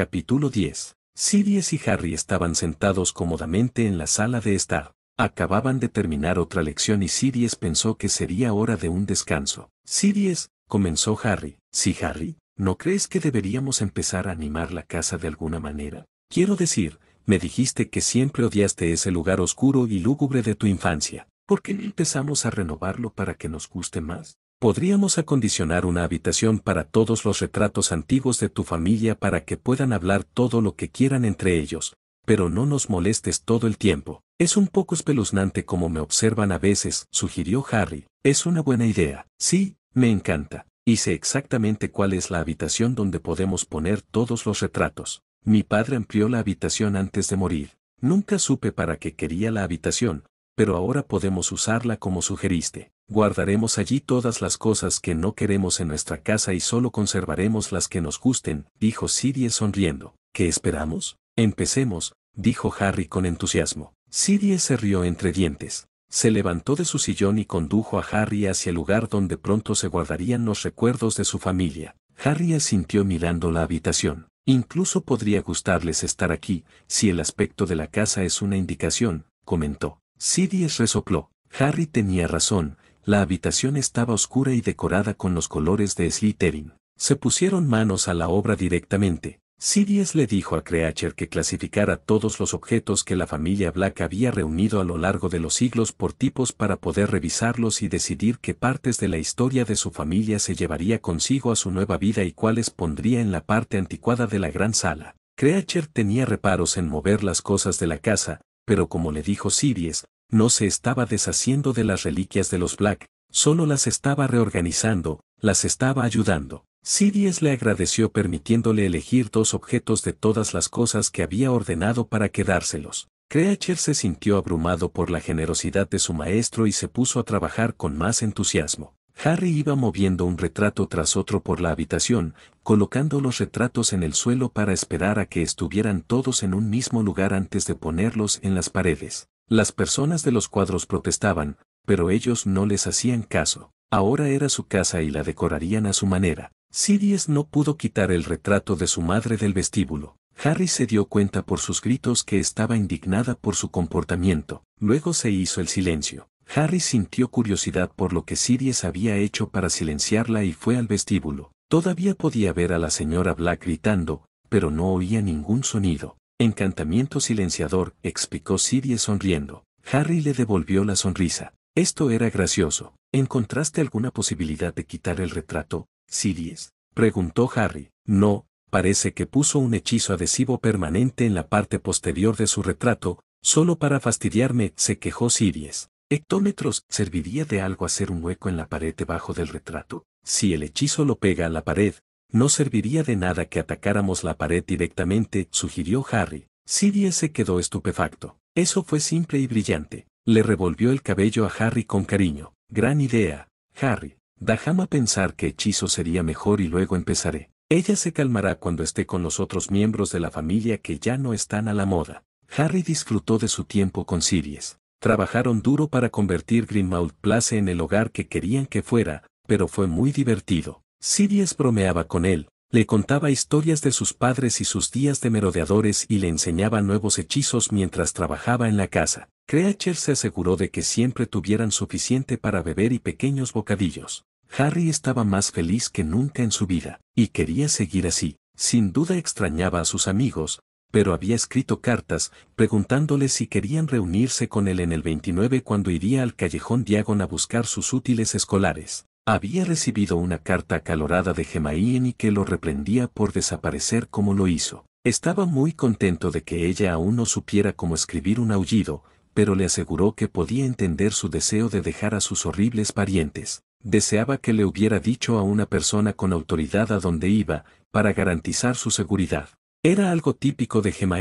Capítulo 10. Sirius y Harry estaban sentados cómodamente en la sala de estar. Acababan de terminar otra lección y Sirius pensó que sería hora de un descanso. Sirius, comenzó Harry. Si Harry, ¿no crees que deberíamos empezar a animar la casa de alguna manera? Quiero decir, me dijiste que siempre odiaste ese lugar oscuro y lúgubre de tu infancia. ¿Por qué no empezamos a renovarlo para que nos guste más? Podríamos acondicionar una habitación para todos los retratos antiguos de tu familia para que puedan hablar todo lo que quieran entre ellos, pero no nos molestes todo el tiempo. Es un poco espeluznante como me observan a veces, sugirió Harry. Es una buena idea. Sí, me encanta. Y sé exactamente cuál es la habitación donde podemos poner todos los retratos. Mi padre amplió la habitación antes de morir. Nunca supe para qué quería la habitación, pero ahora podemos usarla como sugeriste. Guardaremos allí todas las cosas que no queremos en nuestra casa y solo conservaremos las que nos gusten, dijo Sirie sonriendo. ¿Qué esperamos? Empecemos, dijo Harry con entusiasmo. Sirie se rió entre dientes. Se levantó de su sillón y condujo a Harry hacia el lugar donde pronto se guardarían los recuerdos de su familia. Harry asintió mirando la habitación. Incluso podría gustarles estar aquí, si el aspecto de la casa es una indicación, comentó. Sidious resopló. Harry tenía razón, la habitación estaba oscura y decorada con los colores de Slytherin. Se pusieron manos a la obra directamente. Sidious le dijo a Creacher que clasificara todos los objetos que la familia Black había reunido a lo largo de los siglos por tipos para poder revisarlos y decidir qué partes de la historia de su familia se llevaría consigo a su nueva vida y cuáles pondría en la parte anticuada de la gran sala. Creacher tenía reparos en mover las cosas de la casa, pero como le dijo Sirius, no se estaba deshaciendo de las reliquias de los Black, solo las estaba reorganizando, las estaba ayudando. Sirius le agradeció permitiéndole elegir dos objetos de todas las cosas que había ordenado para quedárselos. Creacher se sintió abrumado por la generosidad de su maestro y se puso a trabajar con más entusiasmo. Harry iba moviendo un retrato tras otro por la habitación, colocando los retratos en el suelo para esperar a que estuvieran todos en un mismo lugar antes de ponerlos en las paredes. Las personas de los cuadros protestaban, pero ellos no les hacían caso. Ahora era su casa y la decorarían a su manera. Sirius no pudo quitar el retrato de su madre del vestíbulo. Harry se dio cuenta por sus gritos que estaba indignada por su comportamiento. Luego se hizo el silencio. Harry sintió curiosidad por lo que Sirius había hecho para silenciarla y fue al vestíbulo. Todavía podía ver a la señora Black gritando, pero no oía ningún sonido. Encantamiento silenciador, explicó Sirius sonriendo. Harry le devolvió la sonrisa. Esto era gracioso. ¿Encontraste alguna posibilidad de quitar el retrato, Sirius? Preguntó Harry. No, parece que puso un hechizo adhesivo permanente en la parte posterior de su retrato, solo para fastidiarme, se quejó Sirius hectómetros, ¿serviría de algo hacer un hueco en la pared debajo del retrato? Si el hechizo lo pega a la pared, no serviría de nada que atacáramos la pared directamente, sugirió Harry. Sirius se quedó estupefacto. Eso fue simple y brillante. Le revolvió el cabello a Harry con cariño. Gran idea, Harry. Déjame pensar que hechizo sería mejor y luego empezaré. Ella se calmará cuando esté con los otros miembros de la familia que ya no están a la moda. Harry disfrutó de su tiempo con Sirius. Trabajaron duro para convertir Greenmount Place en el hogar que querían que fuera, pero fue muy divertido. Sirius bromeaba con él, le contaba historias de sus padres y sus días de merodeadores y le enseñaba nuevos hechizos mientras trabajaba en la casa. Creacher se aseguró de que siempre tuvieran suficiente para beber y pequeños bocadillos. Harry estaba más feliz que nunca en su vida, y quería seguir así. Sin duda extrañaba a sus amigos, pero había escrito cartas preguntándole si querían reunirse con él en el 29 cuando iría al callejón Diagon a buscar sus útiles escolares. Había recibido una carta acalorada de Gemaíen y que lo reprendía por desaparecer como lo hizo. Estaba muy contento de que ella aún no supiera cómo escribir un aullido, pero le aseguró que podía entender su deseo de dejar a sus horribles parientes. Deseaba que le hubiera dicho a una persona con autoridad a dónde iba, para garantizar su seguridad. Era algo típico de Gemma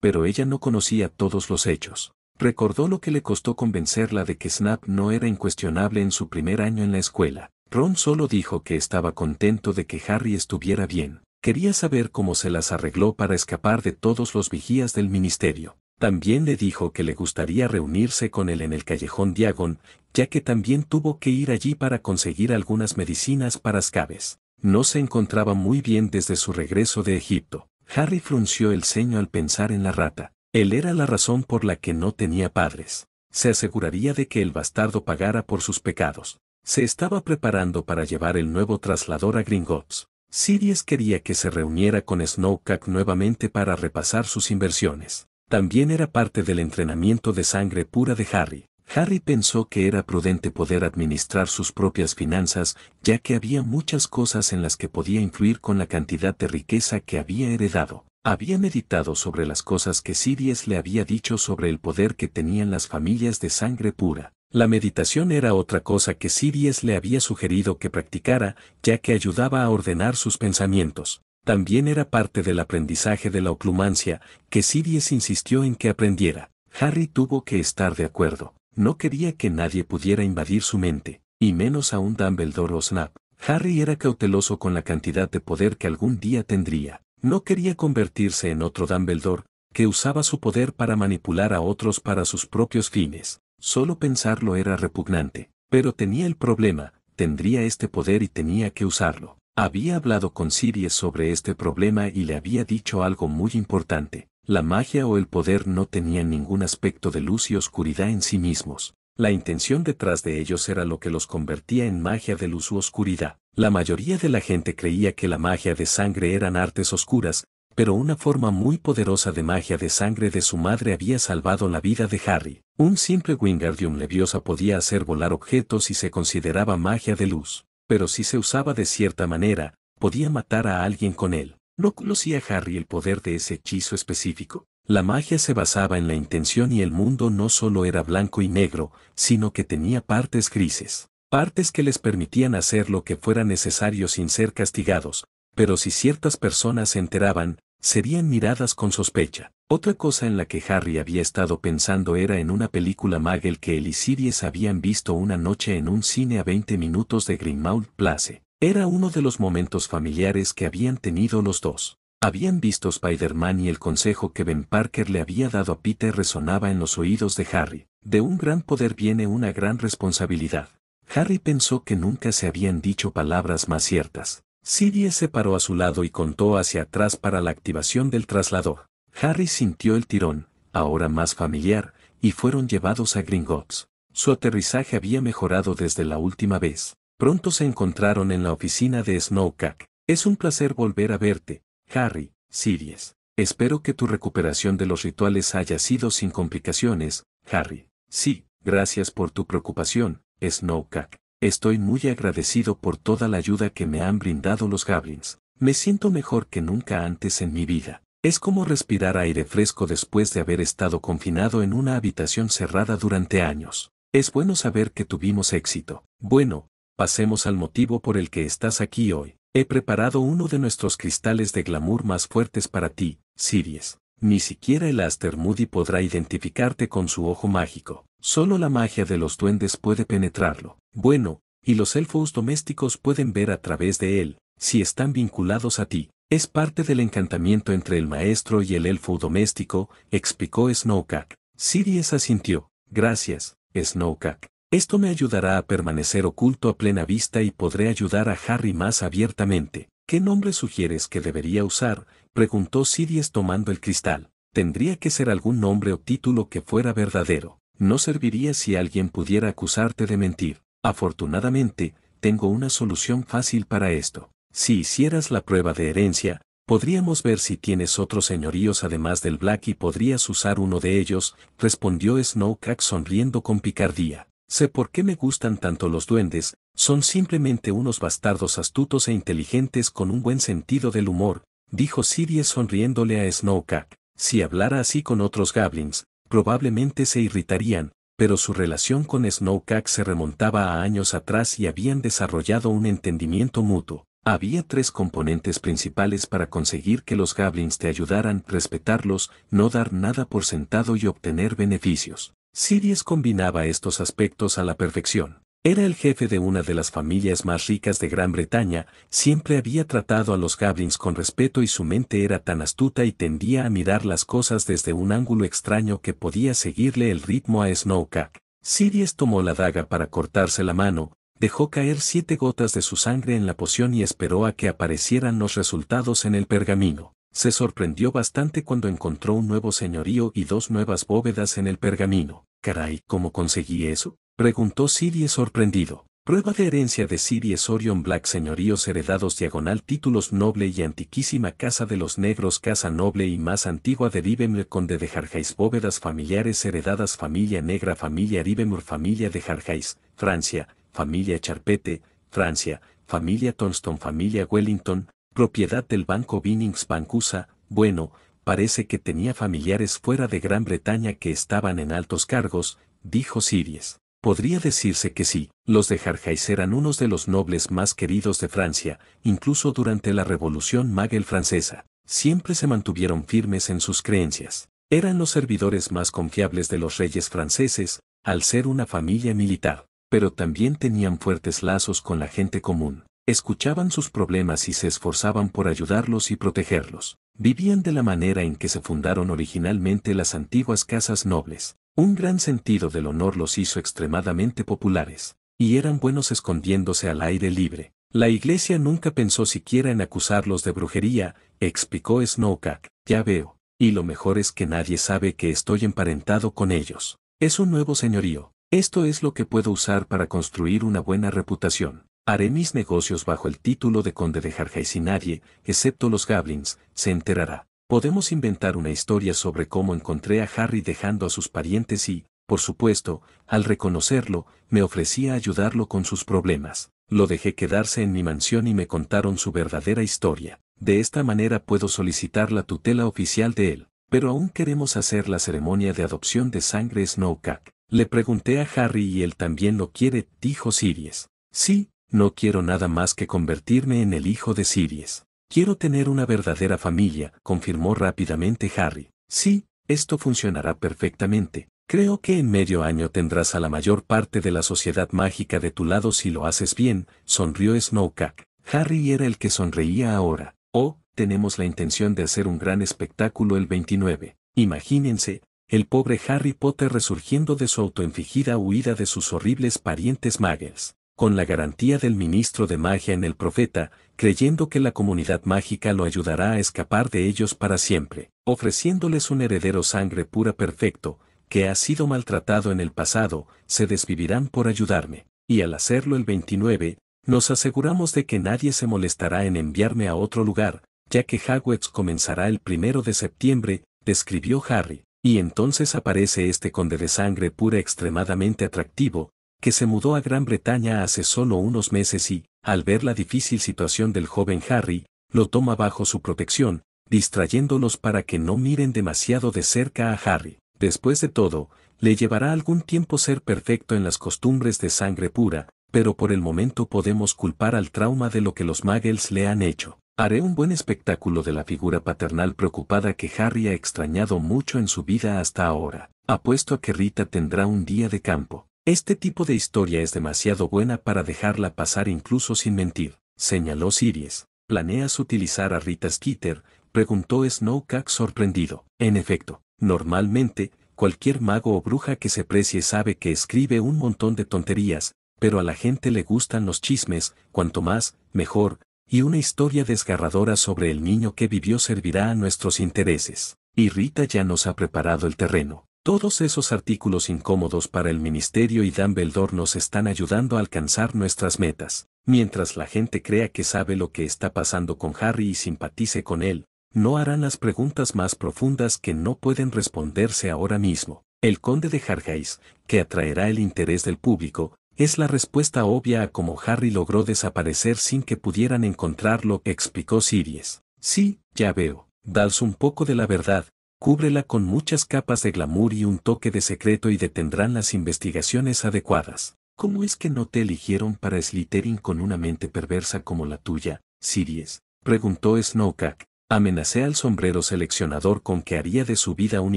pero ella no conocía todos los hechos. Recordó lo que le costó convencerla de que Snap no era incuestionable en su primer año en la escuela. Ron solo dijo que estaba contento de que Harry estuviera bien. Quería saber cómo se las arregló para escapar de todos los vigías del ministerio. También le dijo que le gustaría reunirse con él en el callejón Diagon, ya que también tuvo que ir allí para conseguir algunas medicinas para Scabes. No se encontraba muy bien desde su regreso de Egipto Harry frunció el ceño al pensar en la rata. Él era la razón por la que no tenía padres. Se aseguraría de que el bastardo pagara por sus pecados. Se estaba preparando para llevar el nuevo traslador a Gringotts. Sirius quería que se reuniera con Snowcack nuevamente para repasar sus inversiones. También era parte del entrenamiento de sangre pura de Harry. Harry pensó que era prudente poder administrar sus propias finanzas, ya que había muchas cosas en las que podía influir con la cantidad de riqueza que había heredado. Había meditado sobre las cosas que Sirius le había dicho sobre el poder que tenían las familias de sangre pura. La meditación era otra cosa que Sirius le había sugerido que practicara, ya que ayudaba a ordenar sus pensamientos. También era parte del aprendizaje de la oclumancia, que Sirius insistió en que aprendiera. Harry tuvo que estar de acuerdo. No quería que nadie pudiera invadir su mente, y menos a un Dumbledore o Snap. Harry era cauteloso con la cantidad de poder que algún día tendría. No quería convertirse en otro Dumbledore, que usaba su poder para manipular a otros para sus propios fines. Solo pensarlo era repugnante. Pero tenía el problema, tendría este poder y tenía que usarlo. Había hablado con Sirius sobre este problema y le había dicho algo muy importante. La magia o el poder no tenían ningún aspecto de luz y oscuridad en sí mismos. La intención detrás de ellos era lo que los convertía en magia de luz u oscuridad. La mayoría de la gente creía que la magia de sangre eran artes oscuras, pero una forma muy poderosa de magia de sangre de su madre había salvado la vida de Harry. Un simple Wingardium Leviosa podía hacer volar objetos y se consideraba magia de luz, pero si se usaba de cierta manera, podía matar a alguien con él. No conocía Harry el poder de ese hechizo específico. La magia se basaba en la intención y el mundo no solo era blanco y negro, sino que tenía partes grises, partes que les permitían hacer lo que fuera necesario sin ser castigados, pero si ciertas personas se enteraban, serían miradas con sospecha. Otra cosa en la que Harry había estado pensando era en una película Magel que él y habían visto una noche en un cine a veinte minutos de Grimmauld Place. Era uno de los momentos familiares que habían tenido los dos. Habían visto Spider-Man y el consejo que Ben Parker le había dado a Peter resonaba en los oídos de Harry. De un gran poder viene una gran responsabilidad. Harry pensó que nunca se habían dicho palabras más ciertas. Sirius se paró a su lado y contó hacia atrás para la activación del traslador. Harry sintió el tirón, ahora más familiar, y fueron llevados a Gringotts. Su aterrizaje había mejorado desde la última vez. Pronto se encontraron en la oficina de Snowcat. Es un placer volver a verte, Harry, Sirius. Espero que tu recuperación de los rituales haya sido sin complicaciones, Harry. Sí, gracias por tu preocupación, Snowcat. Estoy muy agradecido por toda la ayuda que me han brindado los Goblins. Me siento mejor que nunca antes en mi vida. Es como respirar aire fresco después de haber estado confinado en una habitación cerrada durante años. Es bueno saber que tuvimos éxito. Bueno, pasemos al motivo por el que estás aquí hoy. He preparado uno de nuestros cristales de glamour más fuertes para ti, Sirius. Ni siquiera el Aster Moody podrá identificarte con su ojo mágico. Solo la magia de los duendes puede penetrarlo. Bueno, y los elfos domésticos pueden ver a través de él, si están vinculados a ti. Es parte del encantamiento entre el maestro y el elfo doméstico, explicó Snowcat. Sirius asintió. Gracias, Snowcat. Esto me ayudará a permanecer oculto a plena vista y podré ayudar a Harry más abiertamente. ¿Qué nombre sugieres que debería usar? preguntó Sirius tomando el cristal. Tendría que ser algún nombre o título que fuera verdadero. No serviría si alguien pudiera acusarte de mentir. Afortunadamente, tengo una solución fácil para esto. Si hicieras la prueba de herencia, podríamos ver si tienes otros señoríos además del Black y podrías usar uno de ellos, respondió Snowcrack sonriendo con picardía. Sé por qué me gustan tanto los duendes, son simplemente unos bastardos astutos e inteligentes con un buen sentido del humor, dijo Sirius sonriéndole a Snowcap. Si hablara así con otros goblins, probablemente se irritarían, pero su relación con Snowcap se remontaba a años atrás y habían desarrollado un entendimiento mutuo. Había tres componentes principales para conseguir que los goblins te ayudaran, respetarlos, no dar nada por sentado y obtener beneficios. Sirius combinaba estos aspectos a la perfección. Era el jefe de una de las familias más ricas de Gran Bretaña, siempre había tratado a los Gablins con respeto y su mente era tan astuta y tendía a mirar las cosas desde un ángulo extraño que podía seguirle el ritmo a Snowcat. Sirius tomó la daga para cortarse la mano, dejó caer siete gotas de su sangre en la poción y esperó a que aparecieran los resultados en el pergamino. Se sorprendió bastante cuando encontró un nuevo señorío y dos nuevas bóvedas en el pergamino. Caray, ¿cómo conseguí eso? Preguntó Sirie sorprendido. Prueba de herencia de Sirie Orion Black Señoríos heredados diagonal títulos noble y antiquísima Casa de los Negros Casa noble y más antigua de Ribemur Conde de Jarjais Bóvedas familiares heredadas Familia Negra Familia Ribemur Familia de Jarjais, Francia, Familia Charpete, Francia, Familia Tonston Familia Wellington, propiedad del banco Binnings Bancusa, bueno, parece que tenía familiares fuera de Gran Bretaña que estaban en altos cargos, dijo Siries. Podría decirse que sí, los de Jarjais eran unos de los nobles más queridos de Francia, incluso durante la Revolución Maguel francesa. Siempre se mantuvieron firmes en sus creencias. Eran los servidores más confiables de los reyes franceses, al ser una familia militar, pero también tenían fuertes lazos con la gente común. Escuchaban sus problemas y se esforzaban por ayudarlos y protegerlos. Vivían de la manera en que se fundaron originalmente las antiguas casas nobles. Un gran sentido del honor los hizo extremadamente populares, y eran buenos escondiéndose al aire libre. La iglesia nunca pensó siquiera en acusarlos de brujería, explicó Snowcack, ya veo, y lo mejor es que nadie sabe que estoy emparentado con ellos. Es un nuevo señorío, esto es lo que puedo usar para construir una buena reputación. Haré mis negocios bajo el título de conde de Jarja y nadie, excepto los goblins, se enterará. Podemos inventar una historia sobre cómo encontré a Harry dejando a sus parientes y, por supuesto, al reconocerlo, me ofrecía ayudarlo con sus problemas. Lo dejé quedarse en mi mansión y me contaron su verdadera historia. De esta manera puedo solicitar la tutela oficial de él. Pero aún queremos hacer la ceremonia de adopción de sangre Snowcack. Le pregunté a Harry y él también lo quiere, dijo Sirius. Sí, no quiero nada más que convertirme en el hijo de Sirius. Quiero tener una verdadera familia, confirmó rápidamente Harry. Sí, esto funcionará perfectamente. Creo que en medio año tendrás a la mayor parte de la sociedad mágica de tu lado si lo haces bien, sonrió Snowcack. Harry era el que sonreía ahora. Oh, tenemos la intención de hacer un gran espectáculo el 29. Imagínense, el pobre Harry Potter resurgiendo de su autoenfigida huida de sus horribles parientes muggles con la garantía del ministro de magia en el profeta, creyendo que la comunidad mágica lo ayudará a escapar de ellos para siempre, ofreciéndoles un heredero sangre pura perfecto, que ha sido maltratado en el pasado, se desvivirán por ayudarme. Y al hacerlo el 29, nos aseguramos de que nadie se molestará en enviarme a otro lugar, ya que Hogwarts comenzará el primero de septiembre, describió Harry. Y entonces aparece este conde de sangre pura extremadamente atractivo, que se mudó a Gran Bretaña hace solo unos meses y, al ver la difícil situación del joven Harry, lo toma bajo su protección, distrayéndolos para que no miren demasiado de cerca a Harry. Después de todo, le llevará algún tiempo ser perfecto en las costumbres de sangre pura, pero por el momento podemos culpar al trauma de lo que los Muggles le han hecho. Haré un buen espectáculo de la figura paternal preocupada que Harry ha extrañado mucho en su vida hasta ahora. Apuesto a que Rita tendrá un día de campo. Este tipo de historia es demasiado buena para dejarla pasar incluso sin mentir, señaló Sirius. ¿Planeas utilizar a Rita Skeeter? preguntó Snowcack sorprendido. En efecto, normalmente, cualquier mago o bruja que se precie sabe que escribe un montón de tonterías, pero a la gente le gustan los chismes, cuanto más, mejor, y una historia desgarradora sobre el niño que vivió servirá a nuestros intereses. Y Rita ya nos ha preparado el terreno. Todos esos artículos incómodos para el ministerio y Dumbledore nos están ayudando a alcanzar nuestras metas. Mientras la gente crea que sabe lo que está pasando con Harry y simpatice con él, no harán las preguntas más profundas que no pueden responderse ahora mismo. El conde de jargeis que atraerá el interés del público, es la respuesta obvia a cómo Harry logró desaparecer sin que pudieran encontrarlo, explicó Sirius. Sí, ya veo. Dals un poco de la verdad, cúbrela con muchas capas de glamour y un toque de secreto y detendrán las investigaciones adecuadas. ¿Cómo es que no te eligieron para Slytherin con una mente perversa como la tuya, Sirius? preguntó Snowcock. Amenacé al sombrero seleccionador con que haría de su vida un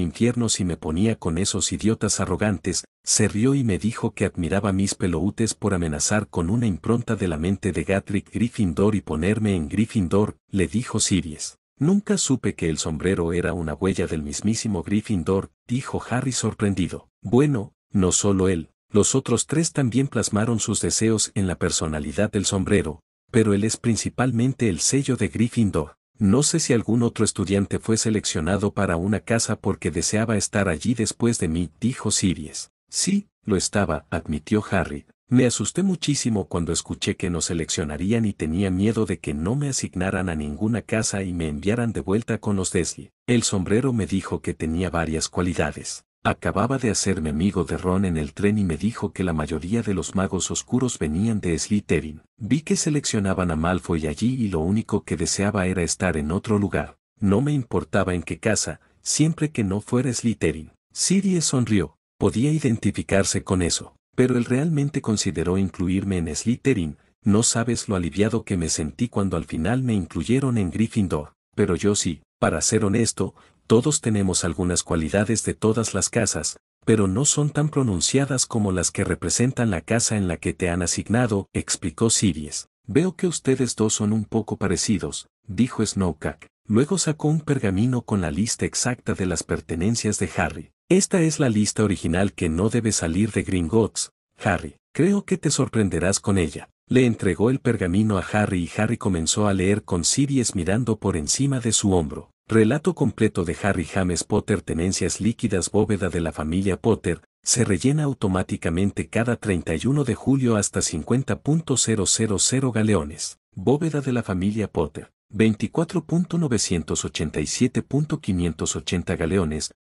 infierno si me ponía con esos idiotas arrogantes, se rió y me dijo que admiraba mis peloutes por amenazar con una impronta de la mente de Gatrick Gryffindor y ponerme en Gryffindor, le dijo Sirius. Nunca supe que el sombrero era una huella del mismísimo Gryffindor, dijo Harry sorprendido. Bueno, no solo él, los otros tres también plasmaron sus deseos en la personalidad del sombrero, pero él es principalmente el sello de Gryffindor. No sé si algún otro estudiante fue seleccionado para una casa porque deseaba estar allí después de mí, dijo Sirius. Sí, lo estaba, admitió Harry, me asusté muchísimo cuando escuché que no seleccionarían y tenía miedo de que no me asignaran a ninguna casa y me enviaran de vuelta con los Desli. El sombrero me dijo que tenía varias cualidades. Acababa de hacerme amigo de Ron en el tren y me dijo que la mayoría de los magos oscuros venían de Slytherin. Vi que seleccionaban a Malfoy allí y lo único que deseaba era estar en otro lugar. No me importaba en qué casa, siempre que no fuera Slytherin. Sirius sonrió. Podía identificarse con eso pero él realmente consideró incluirme en Slytherin, no sabes lo aliviado que me sentí cuando al final me incluyeron en Gryffindor, pero yo sí, para ser honesto, todos tenemos algunas cualidades de todas las casas, pero no son tan pronunciadas como las que representan la casa en la que te han asignado, explicó Sirius. Veo que ustedes dos son un poco parecidos, dijo Snowcock, Luego sacó un pergamino con la lista exacta de las pertenencias de Harry. Esta es la lista original que no debe salir de Gringotts, Harry. Creo que te sorprenderás con ella. Le entregó el pergamino a Harry y Harry comenzó a leer con Sirius mirando por encima de su hombro. Relato completo de Harry James Potter Tenencias líquidas bóveda de la familia Potter, se rellena automáticamente cada 31 de julio hasta 50.000 galeones. Bóveda de la familia Potter. 24.987.580 galeones,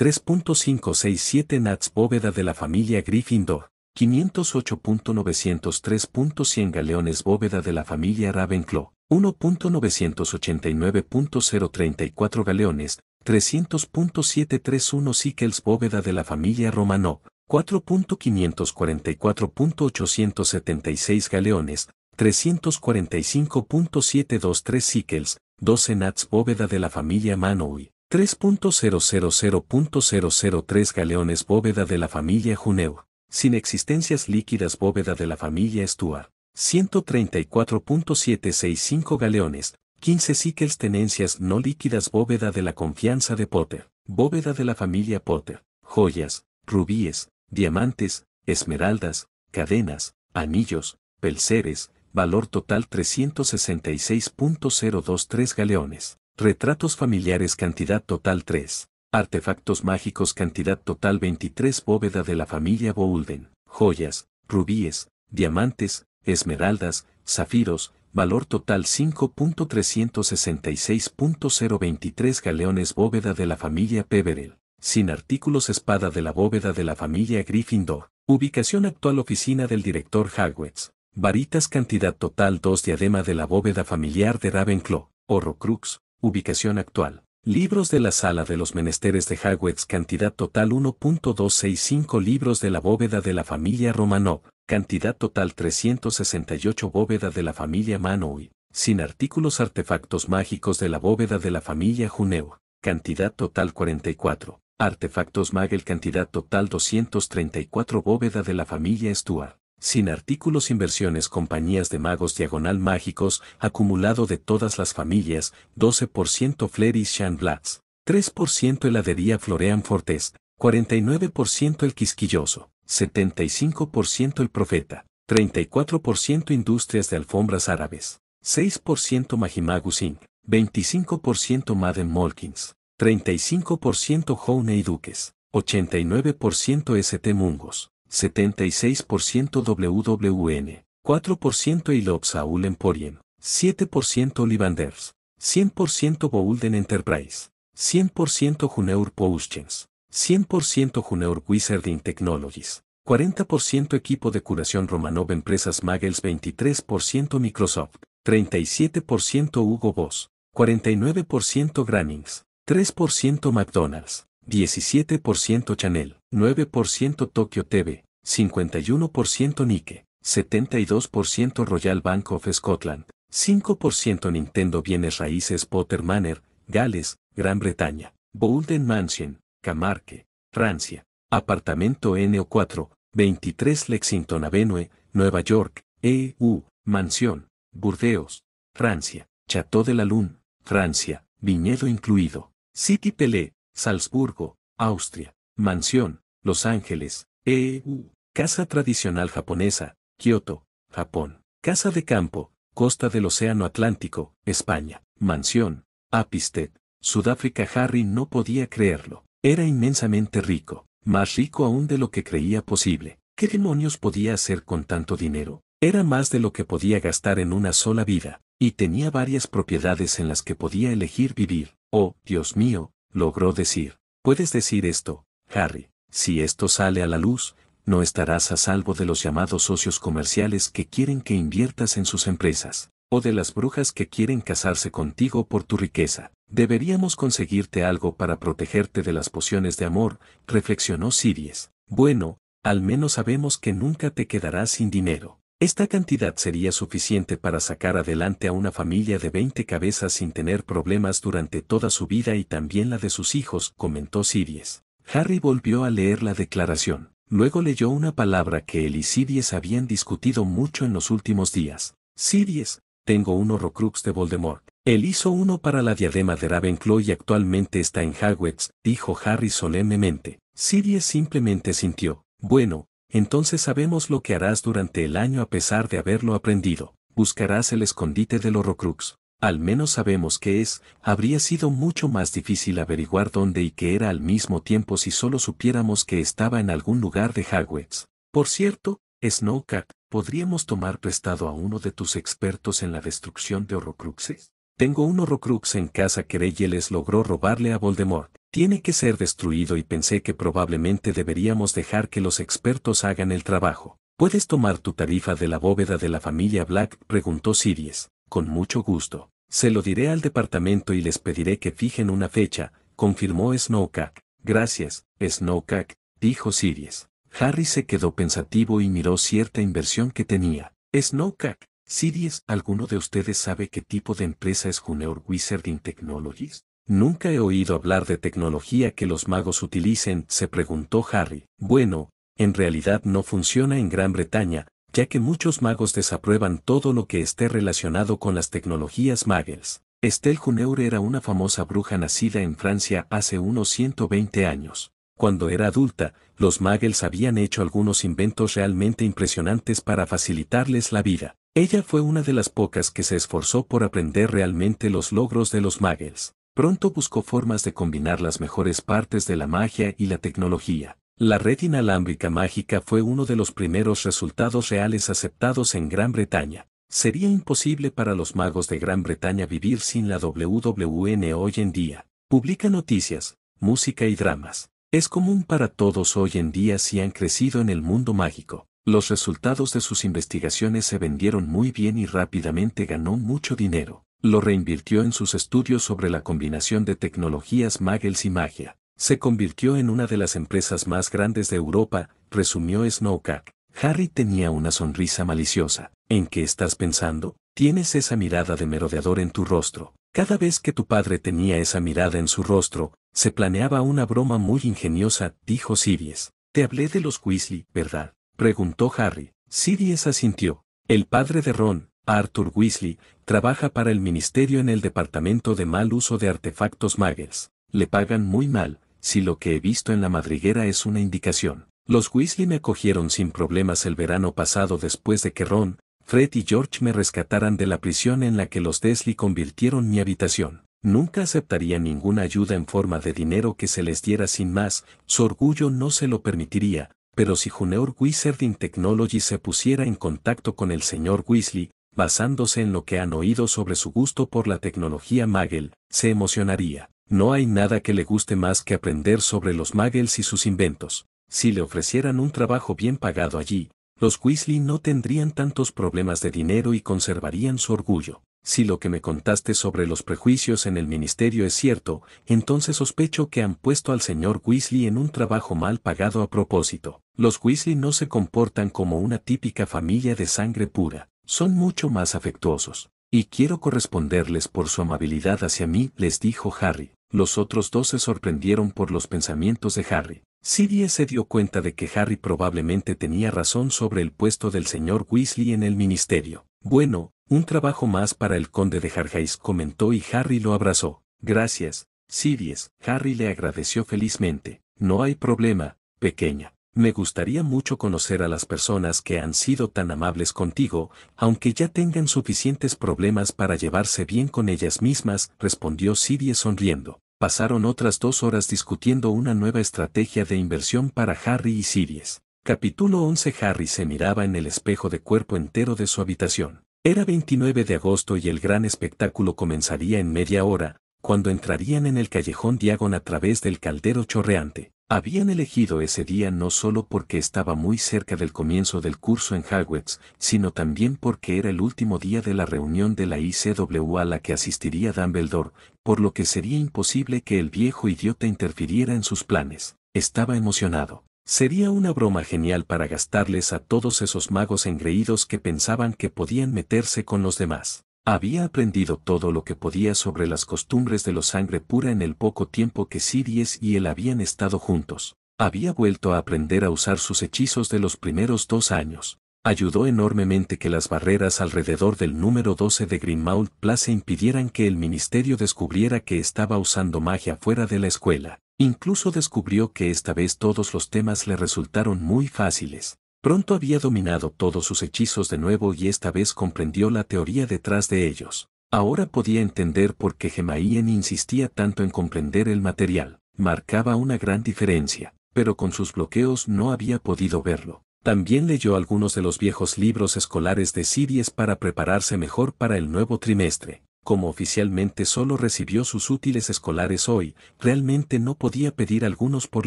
3.567 Nats Bóveda de la familia Gryffindor, 508.903.100 Galeones Bóveda de la familia Ravenclaw, 1.989.034 Galeones, 300.731 Sickles Bóveda de la familia Romano, 4.544.876 Galeones, 345.723 Sickles, 12 Nats Bóveda de la familia Manowy, 3.000.003 galeones bóveda de la familia Juneu, sin existencias líquidas bóveda de la familia Stuart, 134.765 galeones, 15 síquels tenencias no líquidas bóveda de la confianza de Potter, bóveda de la familia Potter, joyas, rubíes, diamantes, esmeraldas, cadenas, anillos, pelceres, valor total 366.023 galeones. Retratos familiares cantidad total 3. Artefactos mágicos cantidad total 23 Bóveda de la familia Boulden. Joyas, rubíes, diamantes, esmeraldas, zafiros, valor total 5.366.023 galeones bóveda de la familia Peverell, sin artículos espada de la bóveda de la familia Gryffindor, ubicación actual oficina del director Hagwitz, varitas cantidad total 2 diadema de la bóveda familiar de Ravenclaw, Horrocrux, Ubicación actual. Libros de la Sala de los Menesteres de Hagwitz Cantidad total 1.265 Libros de la Bóveda de la Familia Romanov Cantidad total 368 Bóveda de la Familia Manoy. Sin artículos Artefactos mágicos de la Bóveda de la Familia Juneo. Cantidad total 44 Artefactos Magel Cantidad total 234 Bóveda de la Familia Stuart sin artículos inversiones compañías de magos diagonal mágicos, acumulado de todas las familias, 12% Fleris por 3% heladería Florean Fortes, 49% el Quisquilloso, 75% el Profeta, 34% industrias de alfombras árabes, 6% Majimagus Inc., 25% Madden Molkins, 35% Honey Duques, 89% ST Mungos, 76% WWN, 4% Ilop Saul Emporium, 7% Olivanders, 100% Boulden Enterprise, 100% Juneur PostGens. 100% Juneur Wizarding Technologies, 40% Equipo de Curación Romanov Empresas Magels 23% Microsoft, 37% Hugo Boss, 49% Grammings, 3% McDonald's, 17% Chanel, 9% Tokyo TV, 51% Nike, 72% Royal Bank of Scotland, 5% Nintendo Bienes Raíces Potter Manor, Gales, Gran Bretaña, Bolden Mansion, Camarque, Francia, Apartamento NO4, 23 Lexington Avenue, Nueva York, EU, Mansión, Burdeos, Francia, Chateau de la Lune, Francia, Viñedo incluido, City Pelé, Salzburgo, Austria. Mansión, Los Ángeles, EU. Casa tradicional japonesa, Kioto, Japón. Casa de campo, costa del Océano Atlántico, España. Mansión, Apistet, Sudáfrica. Harry no podía creerlo. Era inmensamente rico, más rico aún de lo que creía posible. ¿Qué demonios podía hacer con tanto dinero? Era más de lo que podía gastar en una sola vida, y tenía varias propiedades en las que podía elegir vivir. Oh, Dios mío, logró decir, puedes decir esto, Harry, si esto sale a la luz, no estarás a salvo de los llamados socios comerciales que quieren que inviertas en sus empresas, o de las brujas que quieren casarse contigo por tu riqueza. Deberíamos conseguirte algo para protegerte de las pociones de amor, reflexionó Siries. Bueno, al menos sabemos que nunca te quedarás sin dinero. Esta cantidad sería suficiente para sacar adelante a una familia de 20 cabezas sin tener problemas durante toda su vida y también la de sus hijos, comentó Sirius. Harry volvió a leer la declaración. Luego leyó una palabra que él y Siries habían discutido mucho en los últimos días. Siries, tengo un horrocrux de Voldemort. Él hizo uno para la diadema de Ravenclaw y actualmente está en Hogwarts, dijo Harry solemnemente. Sirius simplemente sintió. Bueno, entonces sabemos lo que harás durante el año a pesar de haberlo aprendido. Buscarás el escondite del Horrocrux. Al menos sabemos qué es, habría sido mucho más difícil averiguar dónde y qué era al mismo tiempo si solo supiéramos que estaba en algún lugar de Hogwarts. Por cierto, Snowcat, ¿podríamos tomar prestado a uno de tus expertos en la destrucción de Horrocruxes? Tengo un horrocrux en casa que Reyes logró robarle a Voldemort. Tiene que ser destruido y pensé que probablemente deberíamos dejar que los expertos hagan el trabajo. ¿Puedes tomar tu tarifa de la bóveda de la familia Black? preguntó Sirius. Con mucho gusto. Se lo diré al departamento y les pediré que fijen una fecha, confirmó Snowcack. Gracias, Snowcack, dijo Sirius. Harry se quedó pensativo y miró cierta inversión que tenía. Snowcack, Sirius, ¿alguno de ustedes sabe qué tipo de empresa es Junior Wizarding Technologies? Nunca he oído hablar de tecnología que los magos utilicen, se preguntó Harry. Bueno, en realidad no funciona en Gran Bretaña, ya que muchos magos desaprueban todo lo que esté relacionado con las tecnologías magels. Estelle Junior era una famosa bruja nacida en Francia hace unos 120 años cuando era adulta, los Muggles habían hecho algunos inventos realmente impresionantes para facilitarles la vida. Ella fue una de las pocas que se esforzó por aprender realmente los logros de los Muggles. Pronto buscó formas de combinar las mejores partes de la magia y la tecnología. La red inalámbrica mágica fue uno de los primeros resultados reales aceptados en Gran Bretaña. Sería imposible para los magos de Gran Bretaña vivir sin la WWN hoy en día. Publica noticias, música y dramas. Es común para todos hoy en día si han crecido en el mundo mágico. Los resultados de sus investigaciones se vendieron muy bien y rápidamente ganó mucho dinero. Lo reinvirtió en sus estudios sobre la combinación de tecnologías magels y magia. Se convirtió en una de las empresas más grandes de Europa, resumió Snowcack. Harry tenía una sonrisa maliciosa. ¿En qué estás pensando? Tienes esa mirada de merodeador en tu rostro. Cada vez que tu padre tenía esa mirada en su rostro, se planeaba una broma muy ingeniosa, dijo Sirius. Te hablé de los Weasley, ¿verdad? preguntó Harry. Sirius asintió. El padre de Ron, Arthur Weasley, trabaja para el ministerio en el departamento de mal uso de artefactos muggles. Le pagan muy mal, si lo que he visto en la madriguera es una indicación. Los Weasley me acogieron sin problemas el verano pasado después de que Ron, Fred y George me rescataran de la prisión en la que los Desley convirtieron mi habitación. Nunca aceptaría ninguna ayuda en forma de dinero que se les diera sin más, su orgullo no se lo permitiría, pero si Junior Wizarding Technology se pusiera en contacto con el señor Weasley, basándose en lo que han oído sobre su gusto por la tecnología Magel, se emocionaría. No hay nada que le guste más que aprender sobre los Magels y sus inventos. Si le ofrecieran un trabajo bien pagado allí, los Weasley no tendrían tantos problemas de dinero y conservarían su orgullo. Si lo que me contaste sobre los prejuicios en el ministerio es cierto, entonces sospecho que han puesto al señor Weasley en un trabajo mal pagado a propósito. Los Weasley no se comportan como una típica familia de sangre pura, son mucho más afectuosos. Y quiero corresponderles por su amabilidad hacia mí, les dijo Harry. Los otros dos se sorprendieron por los pensamientos de Harry. Sirius se dio cuenta de que Harry probablemente tenía razón sobre el puesto del señor Weasley en el ministerio. Bueno, un trabajo más para el conde de jargeis comentó y Harry lo abrazó. Gracias, Sirius». Harry le agradeció felizmente. No hay problema, pequeña. Me gustaría mucho conocer a las personas que han sido tan amables contigo, aunque ya tengan suficientes problemas para llevarse bien con ellas mismas, respondió Sirius sonriendo. Pasaron otras dos horas discutiendo una nueva estrategia de inversión para Harry y Sirius. Capítulo 11 Harry se miraba en el espejo de cuerpo entero de su habitación. Era 29 de agosto y el gran espectáculo comenzaría en media hora, cuando entrarían en el callejón Diagon a través del caldero chorreante. Habían elegido ese día no solo porque estaba muy cerca del comienzo del curso en Hogwarts, sino también porque era el último día de la reunión de la ICW a la que asistiría Dumbledore, por lo que sería imposible que el viejo idiota interfiriera en sus planes. Estaba emocionado. Sería una broma genial para gastarles a todos esos magos engreídos que pensaban que podían meterse con los demás. Había aprendido todo lo que podía sobre las costumbres de los sangre pura en el poco tiempo que Siries y él habían estado juntos. Había vuelto a aprender a usar sus hechizos de los primeros dos años. Ayudó enormemente que las barreras alrededor del número 12 de Grimmauld Place impidieran que el ministerio descubriera que estaba usando magia fuera de la escuela. Incluso descubrió que esta vez todos los temas le resultaron muy fáciles. Pronto había dominado todos sus hechizos de nuevo y esta vez comprendió la teoría detrás de ellos. Ahora podía entender por qué Gemaien insistía tanto en comprender el material. Marcaba una gran diferencia, pero con sus bloqueos no había podido verlo. También leyó algunos de los viejos libros escolares de Siries para prepararse mejor para el nuevo trimestre como oficialmente solo recibió sus útiles escolares hoy, realmente no podía pedir algunos por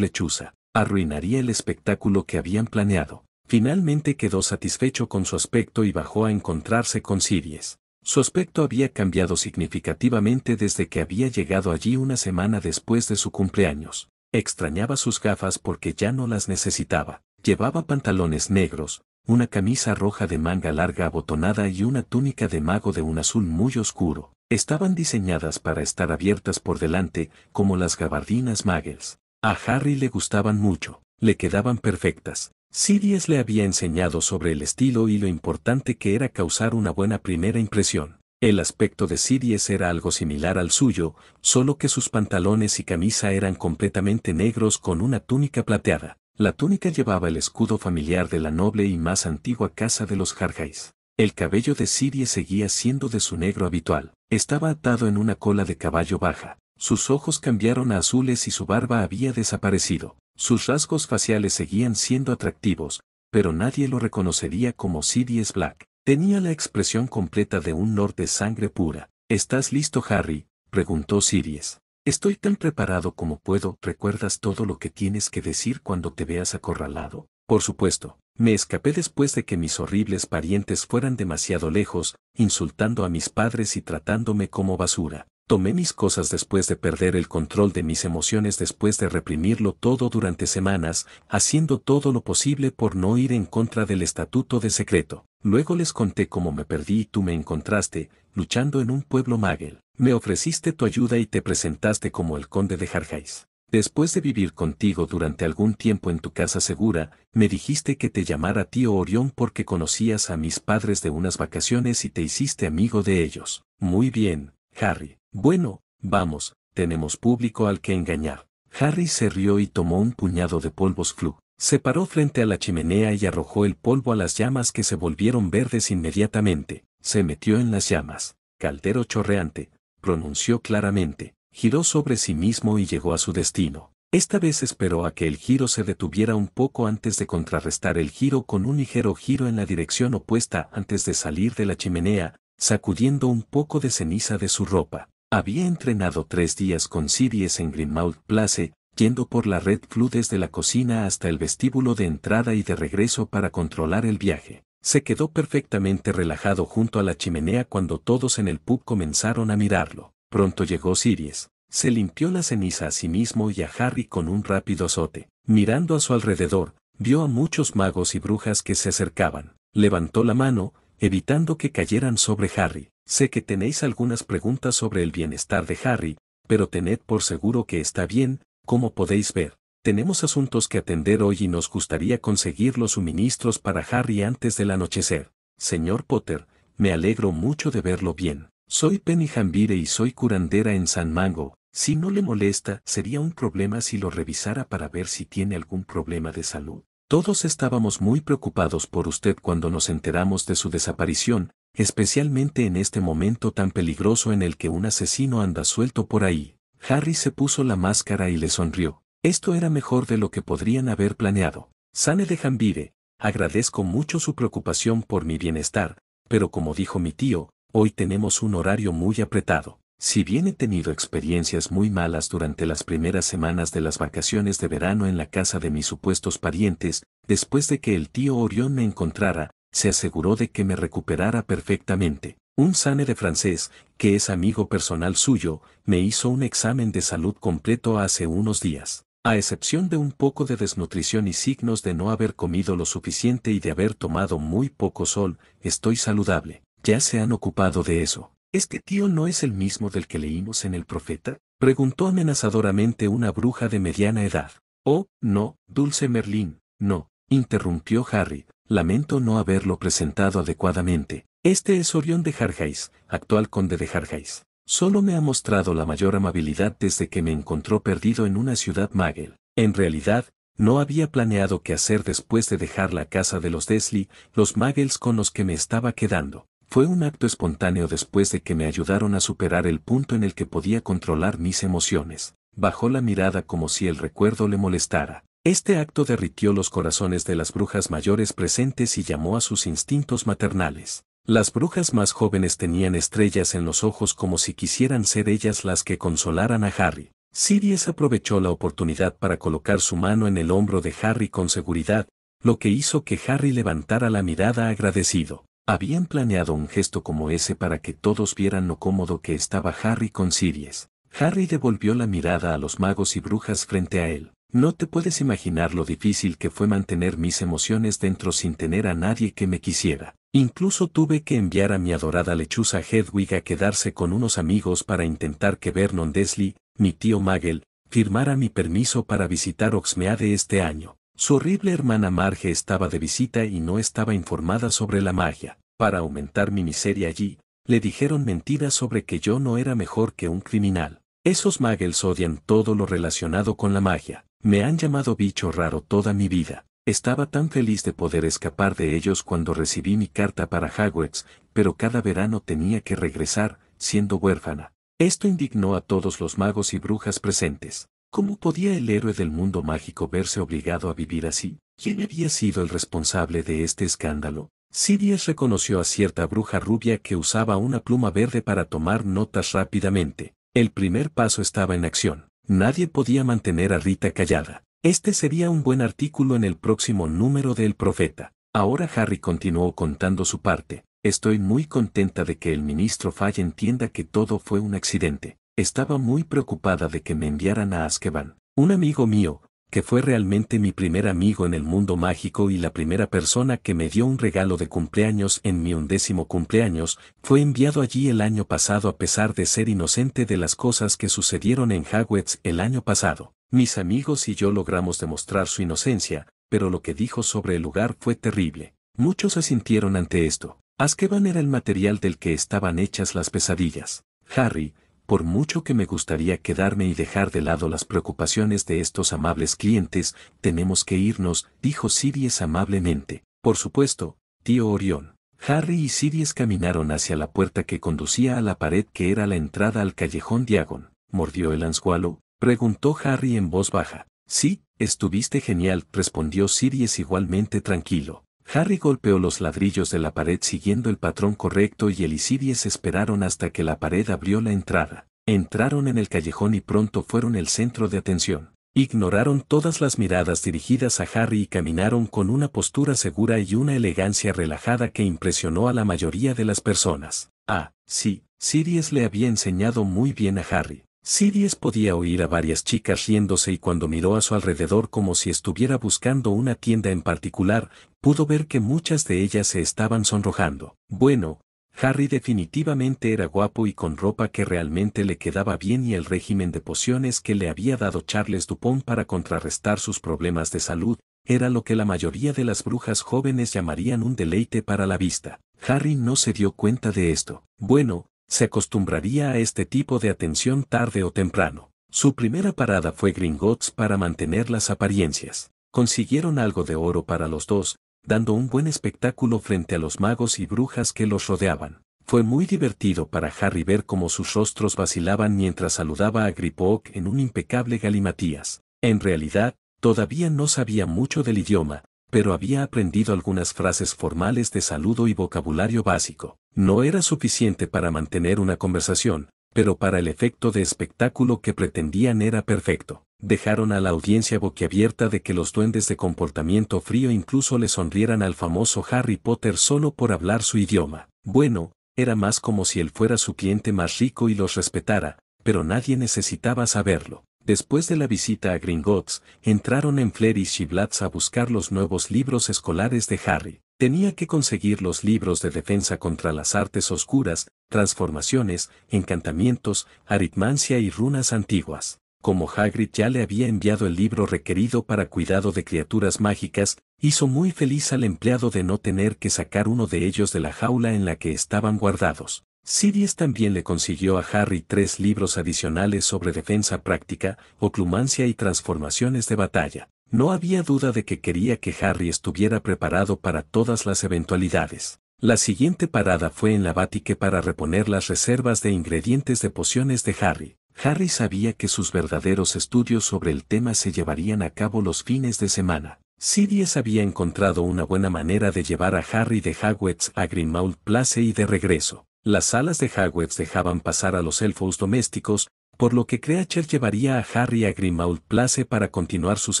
lechuza. Arruinaría el espectáculo que habían planeado. Finalmente quedó satisfecho con su aspecto y bajó a encontrarse con Siries. Su aspecto había cambiado significativamente desde que había llegado allí una semana después de su cumpleaños. Extrañaba sus gafas porque ya no las necesitaba. Llevaba pantalones negros, una camisa roja de manga larga abotonada y una túnica de mago de un azul muy oscuro. Estaban diseñadas para estar abiertas por delante, como las gabardinas Muggles. A Harry le gustaban mucho, le quedaban perfectas. Sirius le había enseñado sobre el estilo y lo importante que era causar una buena primera impresión. El aspecto de Sirius era algo similar al suyo, solo que sus pantalones y camisa eran completamente negros con una túnica plateada. La túnica llevaba el escudo familiar de la noble y más antigua casa de los Jarjais. El cabello de Sirius seguía siendo de su negro habitual. Estaba atado en una cola de caballo baja. Sus ojos cambiaron a azules y su barba había desaparecido. Sus rasgos faciales seguían siendo atractivos, pero nadie lo reconocería como Sirius Black. Tenía la expresión completa de un norte sangre pura. ¿Estás listo, Harry? preguntó Sirius. Estoy tan preparado como puedo, recuerdas todo lo que tienes que decir cuando te veas acorralado. Por supuesto, me escapé después de que mis horribles parientes fueran demasiado lejos, insultando a mis padres y tratándome como basura. Tomé mis cosas después de perder el control de mis emociones después de reprimirlo todo durante semanas, haciendo todo lo posible por no ir en contra del estatuto de secreto. Luego les conté cómo me perdí y tú me encontraste, luchando en un pueblo magel. Me ofreciste tu ayuda y te presentaste como el conde de Jarjais. Después de vivir contigo durante algún tiempo en tu casa segura, me dijiste que te llamara tío oh Orión porque conocías a mis padres de unas vacaciones y te hiciste amigo de ellos. Muy bien, Harry. Bueno, vamos, tenemos público al que engañar. Harry se rió y tomó un puñado de polvos flu. Se paró frente a la chimenea y arrojó el polvo a las llamas que se volvieron verdes inmediatamente. Se metió en las llamas, caldero chorreante, pronunció claramente, giró sobre sí mismo y llegó a su destino. Esta vez esperó a que el giro se detuviera un poco antes de contrarrestar el giro con un ligero giro en la dirección opuesta antes de salir de la chimenea, sacudiendo un poco de ceniza de su ropa. Había entrenado tres días con Siries en Greenmouth Place, yendo por la red flu desde la cocina hasta el vestíbulo de entrada y de regreso para controlar el viaje. Se quedó perfectamente relajado junto a la chimenea cuando todos en el pub comenzaron a mirarlo. Pronto llegó Sirius, Se limpió la ceniza a sí mismo y a Harry con un rápido azote. Mirando a su alrededor, vio a muchos magos y brujas que se acercaban. Levantó la mano, evitando que cayeran sobre Harry. Sé que tenéis algunas preguntas sobre el bienestar de Harry, pero tened por seguro que está bien, como podéis ver, tenemos asuntos que atender hoy y nos gustaría conseguir los suministros para Harry antes del anochecer. Señor Potter, me alegro mucho de verlo bien. Soy Penny Jambire y soy curandera en San Mango. Si no le molesta, sería un problema si lo revisara para ver si tiene algún problema de salud. Todos estábamos muy preocupados por usted cuando nos enteramos de su desaparición, especialmente en este momento tan peligroso en el que un asesino anda suelto por ahí. Harry se puso la máscara y le sonrió. Esto era mejor de lo que podrían haber planeado. Sane de vive. agradezco mucho su preocupación por mi bienestar, pero como dijo mi tío, hoy tenemos un horario muy apretado. Si bien he tenido experiencias muy malas durante las primeras semanas de las vacaciones de verano en la casa de mis supuestos parientes, después de que el tío Orión me encontrara, se aseguró de que me recuperara perfectamente. Un sane de francés, que es amigo personal suyo, me hizo un examen de salud completo hace unos días, a excepción de un poco de desnutrición y signos de no haber comido lo suficiente y de haber tomado muy poco sol, estoy saludable. Ya se han ocupado de eso. ¿Este tío no es el mismo del que leímos en el profeta? Preguntó amenazadoramente una bruja de mediana edad. Oh, no, dulce Merlín, no, interrumpió Harry, lamento no haberlo presentado adecuadamente. Este es Orión de Harjais, actual conde de Harjais. Solo me ha mostrado la mayor amabilidad desde que me encontró perdido en una ciudad Magel. En realidad, no había planeado qué hacer después de dejar la casa de los Desli, los Magels con los que me estaba quedando. Fue un acto espontáneo después de que me ayudaron a superar el punto en el que podía controlar mis emociones. Bajó la mirada como si el recuerdo le molestara. Este acto derritió los corazones de las brujas mayores presentes y llamó a sus instintos maternales. Las brujas más jóvenes tenían estrellas en los ojos como si quisieran ser ellas las que consolaran a Harry. Sirius aprovechó la oportunidad para colocar su mano en el hombro de Harry con seguridad, lo que hizo que Harry levantara la mirada agradecido. Habían planeado un gesto como ese para que todos vieran lo cómodo que estaba Harry con Sirius. Harry devolvió la mirada a los magos y brujas frente a él. No te puedes imaginar lo difícil que fue mantener mis emociones dentro sin tener a nadie que me quisiera. Incluso tuve que enviar a mi adorada lechuza Hedwig a quedarse con unos amigos para intentar que Vernon Desley, mi tío Magel, firmara mi permiso para visitar Oxmeade este año. Su horrible hermana Marge estaba de visita y no estaba informada sobre la magia. Para aumentar mi miseria allí, le dijeron mentiras sobre que yo no era mejor que un criminal. Esos Magels odian todo lo relacionado con la magia. Me han llamado bicho raro toda mi vida. Estaba tan feliz de poder escapar de ellos cuando recibí mi carta para Hogwarts, pero cada verano tenía que regresar, siendo huérfana. Esto indignó a todos los magos y brujas presentes. ¿Cómo podía el héroe del mundo mágico verse obligado a vivir así? ¿Quién había sido el responsable de este escándalo? Sirius reconoció a cierta bruja rubia que usaba una pluma verde para tomar notas rápidamente. El primer paso estaba en acción. Nadie podía mantener a Rita callada. Este sería un buen artículo en el próximo número del Profeta. Ahora Harry continuó contando su parte. Estoy muy contenta de que el ministro Fay entienda que todo fue un accidente. Estaba muy preocupada de que me enviaran a Azkaban. Un amigo mío, que fue realmente mi primer amigo en el mundo mágico y la primera persona que me dio un regalo de cumpleaños en mi undécimo cumpleaños, fue enviado allí el año pasado a pesar de ser inocente de las cosas que sucedieron en Hogwarts el año pasado. Mis amigos y yo logramos demostrar su inocencia, pero lo que dijo sobre el lugar fue terrible. Muchos se sintieron ante esto. Askeban era el material del que estaban hechas las pesadillas. Harry, por mucho que me gustaría quedarme y dejar de lado las preocupaciones de estos amables clientes, tenemos que irnos, dijo Sirius amablemente. Por supuesto, tío Orión. Harry y Sirius caminaron hacia la puerta que conducía a la pared que era la entrada al callejón Diagon. Mordió el anzuelo, Preguntó Harry en voz baja. Sí, estuviste genial, respondió Sirius igualmente tranquilo. Harry golpeó los ladrillos de la pared siguiendo el patrón correcto y él y Sirius esperaron hasta que la pared abrió la entrada. Entraron en el callejón y pronto fueron el centro de atención. Ignoraron todas las miradas dirigidas a Harry y caminaron con una postura segura y una elegancia relajada que impresionó a la mayoría de las personas. Ah, sí, Sirius le había enseñado muy bien a Harry. Sirius podía oír a varias chicas riéndose y cuando miró a su alrededor como si estuviera buscando una tienda en particular, pudo ver que muchas de ellas se estaban sonrojando. Bueno, Harry definitivamente era guapo y con ropa que realmente le quedaba bien y el régimen de pociones que le había dado Charles Dupont para contrarrestar sus problemas de salud, era lo que la mayoría de las brujas jóvenes llamarían un deleite para la vista. Harry no se dio cuenta de esto. Bueno, se acostumbraría a este tipo de atención tarde o temprano. Su primera parada fue Gringotts para mantener las apariencias. Consiguieron algo de oro para los dos, dando un buen espectáculo frente a los magos y brujas que los rodeaban. Fue muy divertido para Harry ver cómo sus rostros vacilaban mientras saludaba a Griphook en un impecable galimatías. En realidad, todavía no sabía mucho del idioma, pero había aprendido algunas frases formales de saludo y vocabulario básico. No era suficiente para mantener una conversación, pero para el efecto de espectáculo que pretendían era perfecto. Dejaron a la audiencia boquiabierta de que los duendes de comportamiento frío incluso le sonrieran al famoso Harry Potter solo por hablar su idioma. Bueno, era más como si él fuera su cliente más rico y los respetara, pero nadie necesitaba saberlo. Después de la visita a Gringotts, entraron en Flair y Shiblatz a buscar los nuevos libros escolares de Harry. Tenía que conseguir los libros de defensa contra las artes oscuras, transformaciones, encantamientos, aritmancia y runas antiguas. Como Hagrid ya le había enviado el libro requerido para cuidado de criaturas mágicas, hizo muy feliz al empleado de no tener que sacar uno de ellos de la jaula en la que estaban guardados. Sirius también le consiguió a Harry tres libros adicionales sobre defensa práctica, oclumancia y transformaciones de batalla. No había duda de que quería que Harry estuviera preparado para todas las eventualidades. La siguiente parada fue en la Batique para reponer las reservas de ingredientes de pociones de Harry. Harry sabía que sus verdaderos estudios sobre el tema se llevarían a cabo los fines de semana. Sirius había encontrado una buena manera de llevar a Harry de Hogwarts a Grimmauld Place y de regreso. Las salas de Hagwebs dejaban pasar a los elfos domésticos, por lo que Kreacher llevaría a Harry a Grimauld Place para continuar sus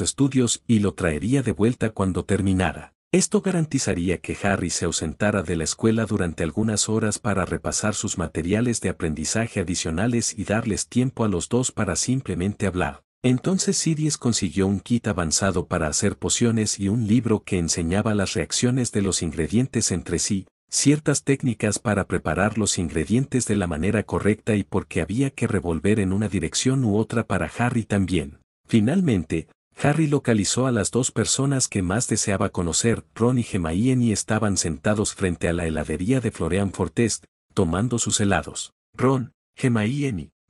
estudios y lo traería de vuelta cuando terminara. Esto garantizaría que Harry se ausentara de la escuela durante algunas horas para repasar sus materiales de aprendizaje adicionales y darles tiempo a los dos para simplemente hablar. Entonces Sirius consiguió un kit avanzado para hacer pociones y un libro que enseñaba las reacciones de los ingredientes entre sí, ciertas técnicas para preparar los ingredientes de la manera correcta y porque había que revolver en una dirección u otra para Harry también. Finalmente, Harry localizó a las dos personas que más deseaba conocer, Ron y Gemma y estaban sentados frente a la heladería de Florean Fortest, tomando sus helados. Ron, Gemma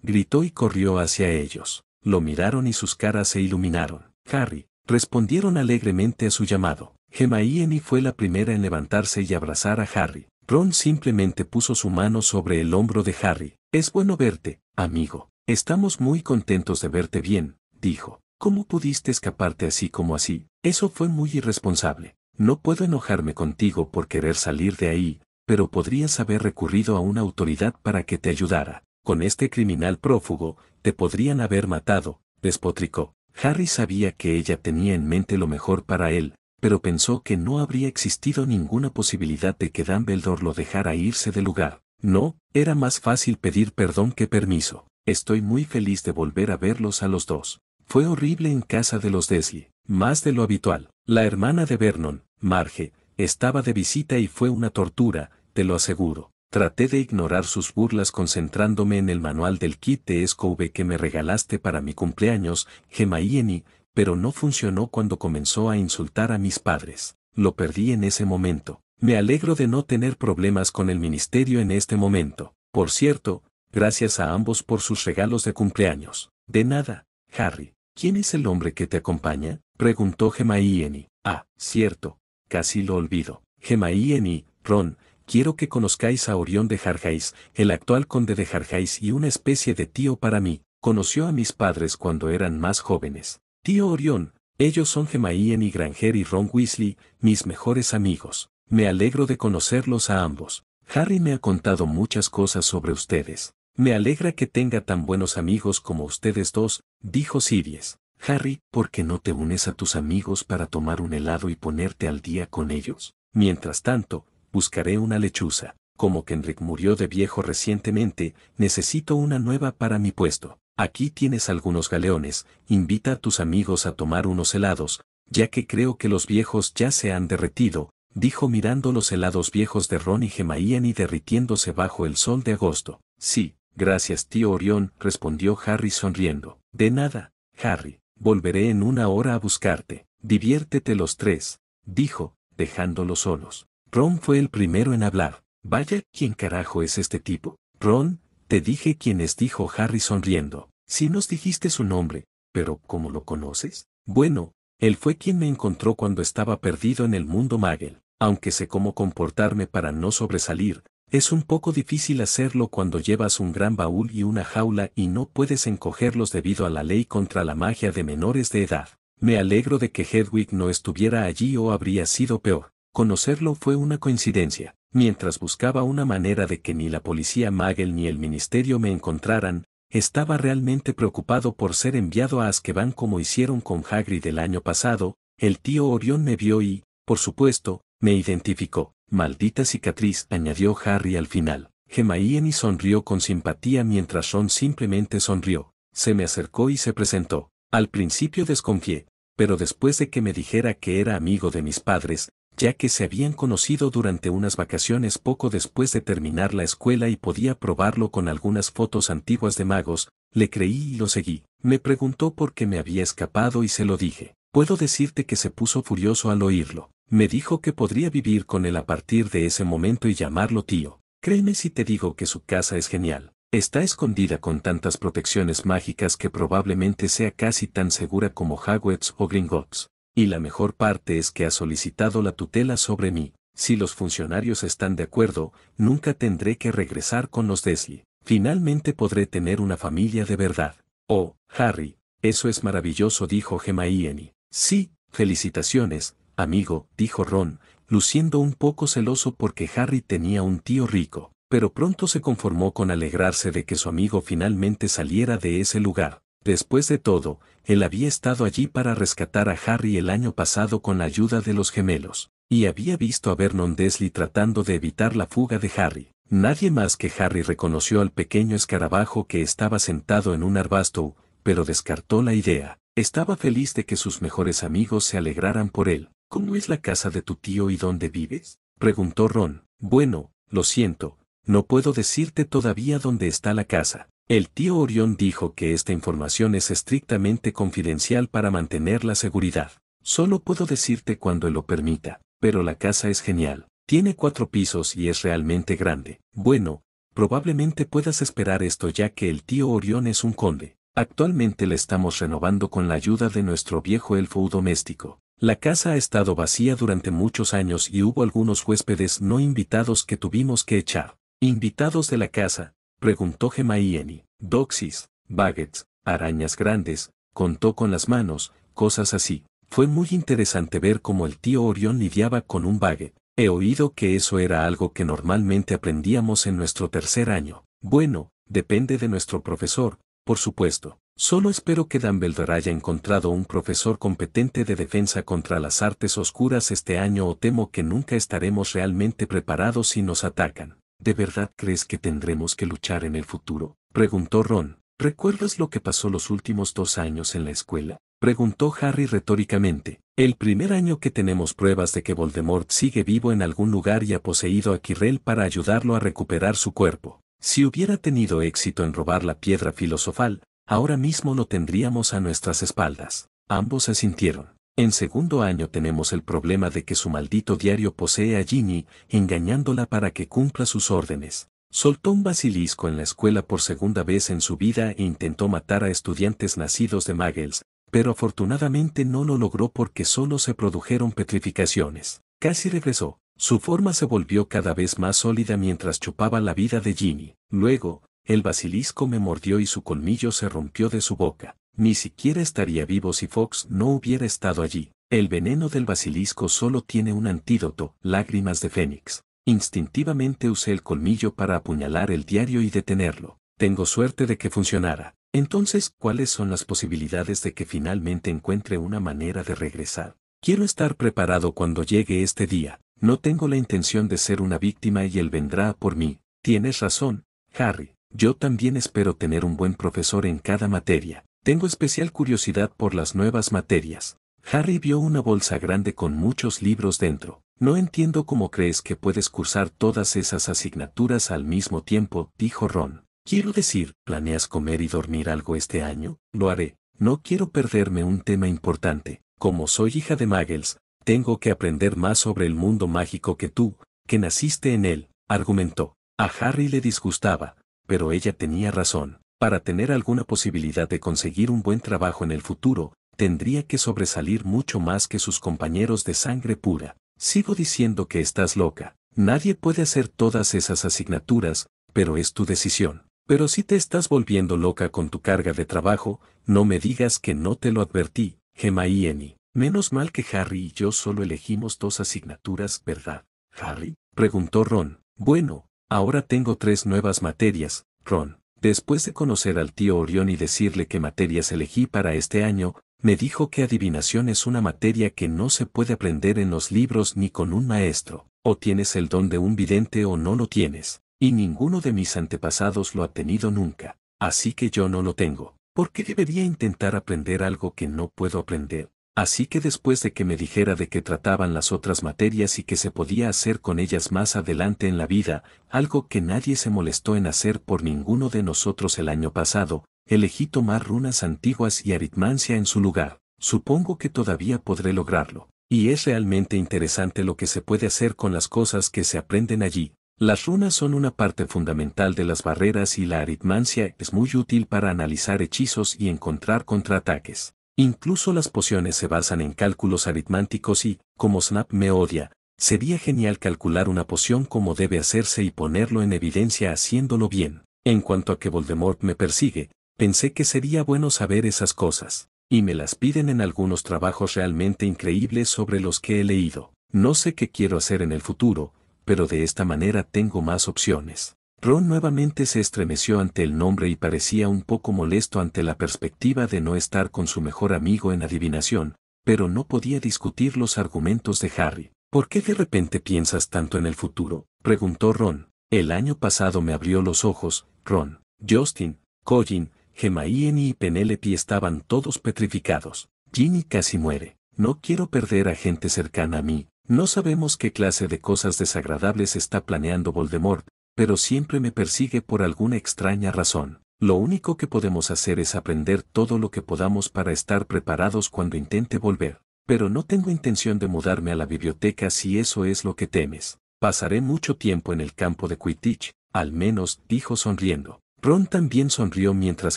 gritó y corrió hacia ellos. Lo miraron y sus caras se iluminaron. Harry, respondieron alegremente a su llamado. Gemma fue la primera en levantarse y abrazar a Harry. Ron simplemente puso su mano sobre el hombro de Harry. Es bueno verte, amigo. Estamos muy contentos de verte bien, dijo. ¿Cómo pudiste escaparte así como así? Eso fue muy irresponsable. No puedo enojarme contigo por querer salir de ahí, pero podrías haber recurrido a una autoridad para que te ayudara. Con este criminal prófugo, te podrían haber matado, despotricó. Harry sabía que ella tenía en mente lo mejor para él, pero pensó que no habría existido ninguna posibilidad de que Dumbledore lo dejara irse del lugar. No, era más fácil pedir perdón que permiso. Estoy muy feliz de volver a verlos a los dos. Fue horrible en casa de los Desley, más de lo habitual. La hermana de Vernon, Marge, estaba de visita y fue una tortura, te lo aseguro. Traté de ignorar sus burlas concentrándome en el manual del kit de Scove que me regalaste para mi cumpleaños, Gemma Ieni, pero no funcionó cuando comenzó a insultar a mis padres. Lo perdí en ese momento. Me alegro de no tener problemas con el ministerio en este momento. Por cierto, gracias a ambos por sus regalos de cumpleaños. De nada, Harry. ¿Quién es el hombre que te acompaña? Preguntó gemaieni Ah, cierto. Casi lo olvido. gemaieni Ron, quiero que conozcáis a Orión de Jarjais, el actual conde de Jarjais y una especie de tío para mí. Conoció a mis padres cuando eran más jóvenes. Tío Orión, ellos son Gemaíen y Granger y Ron Weasley, mis mejores amigos. Me alegro de conocerlos a ambos. Harry me ha contado muchas cosas sobre ustedes. Me alegra que tenga tan buenos amigos como ustedes dos, dijo Sirius. Harry, ¿por qué no te unes a tus amigos para tomar un helado y ponerte al día con ellos? Mientras tanto, buscaré una lechuza. Como Kendrick murió de viejo recientemente, necesito una nueva para mi puesto. Aquí tienes algunos galeones, invita a tus amigos a tomar unos helados, ya que creo que los viejos ya se han derretido, dijo mirando los helados viejos de Ron y Gemaían y derritiéndose bajo el sol de agosto. Sí, gracias tío Orión, respondió Harry sonriendo. De nada, Harry, volveré en una hora a buscarte. Diviértete los tres, dijo, dejándolos solos. Ron fue el primero en hablar. Vaya, ¿quién carajo es este tipo? Ron, te dije quienes dijo Harry sonriendo. si nos dijiste su nombre, pero ¿cómo lo conoces? Bueno, él fue quien me encontró cuando estaba perdido en el mundo Magel. Aunque sé cómo comportarme para no sobresalir, es un poco difícil hacerlo cuando llevas un gran baúl y una jaula y no puedes encogerlos debido a la ley contra la magia de menores de edad. Me alegro de que Hedwig no estuviera allí o habría sido peor. Conocerlo fue una coincidencia mientras buscaba una manera de que ni la policía Magel ni el ministerio me encontraran, estaba realmente preocupado por ser enviado a Azkaban como hicieron con Hagrid del año pasado, el tío Orión me vio y, por supuesto, me identificó. Maldita cicatriz, añadió Harry al final. Gemma sonrió con simpatía mientras Ron simplemente sonrió. Se me acercó y se presentó. Al principio desconfié, pero después de que me dijera que era amigo de mis padres, ya que se habían conocido durante unas vacaciones poco después de terminar la escuela y podía probarlo con algunas fotos antiguas de magos, le creí y lo seguí. Me preguntó por qué me había escapado y se lo dije. Puedo decirte que se puso furioso al oírlo. Me dijo que podría vivir con él a partir de ese momento y llamarlo tío. Créeme si te digo que su casa es genial. Está escondida con tantas protecciones mágicas que probablemente sea casi tan segura como Hogwarts o Gringotts. Y la mejor parte es que ha solicitado la tutela sobre mí. Si los funcionarios están de acuerdo, nunca tendré que regresar con los Desli. Finalmente podré tener una familia de verdad. Oh, Harry, eso es maravilloso, dijo Gemma Ieni. Sí, felicitaciones, amigo, dijo Ron, luciendo un poco celoso porque Harry tenía un tío rico, pero pronto se conformó con alegrarse de que su amigo finalmente saliera de ese lugar. Después de todo, él había estado allí para rescatar a Harry el año pasado con la ayuda de los gemelos, y había visto a Vernon Desley tratando de evitar la fuga de Harry. Nadie más que Harry reconoció al pequeño escarabajo que estaba sentado en un arbusto, pero descartó la idea. Estaba feliz de que sus mejores amigos se alegraran por él. ¿Cómo es la casa de tu tío y dónde vives? preguntó Ron. Bueno, lo siento, no puedo decirte todavía dónde está la casa, el tío Orión dijo que esta información es estrictamente confidencial para mantener la seguridad. Solo puedo decirte cuando lo permita, pero la casa es genial. Tiene cuatro pisos y es realmente grande. Bueno, probablemente puedas esperar esto ya que el tío Orión es un conde. Actualmente la estamos renovando con la ayuda de nuestro viejo elfo doméstico. La casa ha estado vacía durante muchos años y hubo algunos huéspedes no invitados que tuvimos que echar. Invitados de la casa, preguntó gemaieni Doxis, baguettes, arañas grandes, contó con las manos, cosas así. Fue muy interesante ver cómo el tío Orión lidiaba con un baguette. He oído que eso era algo que normalmente aprendíamos en nuestro tercer año. Bueno, depende de nuestro profesor, por supuesto. Solo espero que Dumbledore haya encontrado un profesor competente de defensa contra las artes oscuras este año o temo que nunca estaremos realmente preparados si nos atacan. ¿De verdad crees que tendremos que luchar en el futuro? preguntó Ron. ¿Recuerdas lo que pasó los últimos dos años en la escuela? preguntó Harry retóricamente. El primer año que tenemos pruebas de que Voldemort sigue vivo en algún lugar y ha poseído a Quirrell para ayudarlo a recuperar su cuerpo. Si hubiera tenido éxito en robar la piedra filosofal, ahora mismo lo tendríamos a nuestras espaldas. Ambos se sintieron en segundo año tenemos el problema de que su maldito diario posee a Ginny, engañándola para que cumpla sus órdenes. Soltó un basilisco en la escuela por segunda vez en su vida e intentó matar a estudiantes nacidos de Muggles, pero afortunadamente no lo logró porque solo se produjeron petrificaciones. Casi regresó. Su forma se volvió cada vez más sólida mientras chupaba la vida de Ginny. Luego, el basilisco me mordió y su colmillo se rompió de su boca. Ni siquiera estaría vivo si Fox no hubiera estado allí. El veneno del basilisco solo tiene un antídoto, lágrimas de fénix. Instintivamente usé el colmillo para apuñalar el diario y detenerlo. Tengo suerte de que funcionara. Entonces, ¿cuáles son las posibilidades de que finalmente encuentre una manera de regresar? Quiero estar preparado cuando llegue este día. No tengo la intención de ser una víctima y él vendrá por mí. Tienes razón, Harry. Yo también espero tener un buen profesor en cada materia. Tengo especial curiosidad por las nuevas materias. Harry vio una bolsa grande con muchos libros dentro. No entiendo cómo crees que puedes cursar todas esas asignaturas al mismo tiempo, dijo Ron. Quiero decir, ¿planeas comer y dormir algo este año? Lo haré. No quiero perderme un tema importante. Como soy hija de Muggles, tengo que aprender más sobre el mundo mágico que tú, que naciste en él, argumentó. A Harry le disgustaba, pero ella tenía razón. Para tener alguna posibilidad de conseguir un buen trabajo en el futuro, tendría que sobresalir mucho más que sus compañeros de sangre pura. Sigo diciendo que estás loca. Nadie puede hacer todas esas asignaturas, pero es tu decisión. Pero si te estás volviendo loca con tu carga de trabajo, no me digas que no te lo advertí, Gemma y Menos mal que Harry y yo solo elegimos dos asignaturas, ¿verdad? Harry, preguntó Ron. Bueno, ahora tengo tres nuevas materias, Ron. Después de conocer al tío Orión y decirle qué materias elegí para este año, me dijo que adivinación es una materia que no se puede aprender en los libros ni con un maestro, o tienes el don de un vidente o no lo tienes, y ninguno de mis antepasados lo ha tenido nunca, así que yo no lo tengo. ¿Por qué debería intentar aprender algo que no puedo aprender? Así que después de que me dijera de qué trataban las otras materias y que se podía hacer con ellas más adelante en la vida, algo que nadie se molestó en hacer por ninguno de nosotros el año pasado, elegí tomar runas antiguas y aritmancia en su lugar. Supongo que todavía podré lograrlo. Y es realmente interesante lo que se puede hacer con las cosas que se aprenden allí. Las runas son una parte fundamental de las barreras y la aritmancia es muy útil para analizar hechizos y encontrar contraataques. Incluso las pociones se basan en cálculos aritmánticos y, como Snap me odia, sería genial calcular una poción como debe hacerse y ponerlo en evidencia haciéndolo bien. En cuanto a que Voldemort me persigue, pensé que sería bueno saber esas cosas, y me las piden en algunos trabajos realmente increíbles sobre los que he leído. No sé qué quiero hacer en el futuro, pero de esta manera tengo más opciones. Ron nuevamente se estremeció ante el nombre y parecía un poco molesto ante la perspectiva de no estar con su mejor amigo en adivinación, pero no podía discutir los argumentos de Harry. ¿Por qué de repente piensas tanto en el futuro? preguntó Ron. El año pasado me abrió los ojos, Ron, Justin, Colin, Gemma y Penelope estaban todos petrificados. Ginny casi muere. No quiero perder a gente cercana a mí. No sabemos qué clase de cosas desagradables está planeando Voldemort, pero siempre me persigue por alguna extraña razón. Lo único que podemos hacer es aprender todo lo que podamos para estar preparados cuando intente volver. Pero no tengo intención de mudarme a la biblioteca si eso es lo que temes. Pasaré mucho tiempo en el campo de Quidditch, al menos dijo sonriendo. Ron también sonrió mientras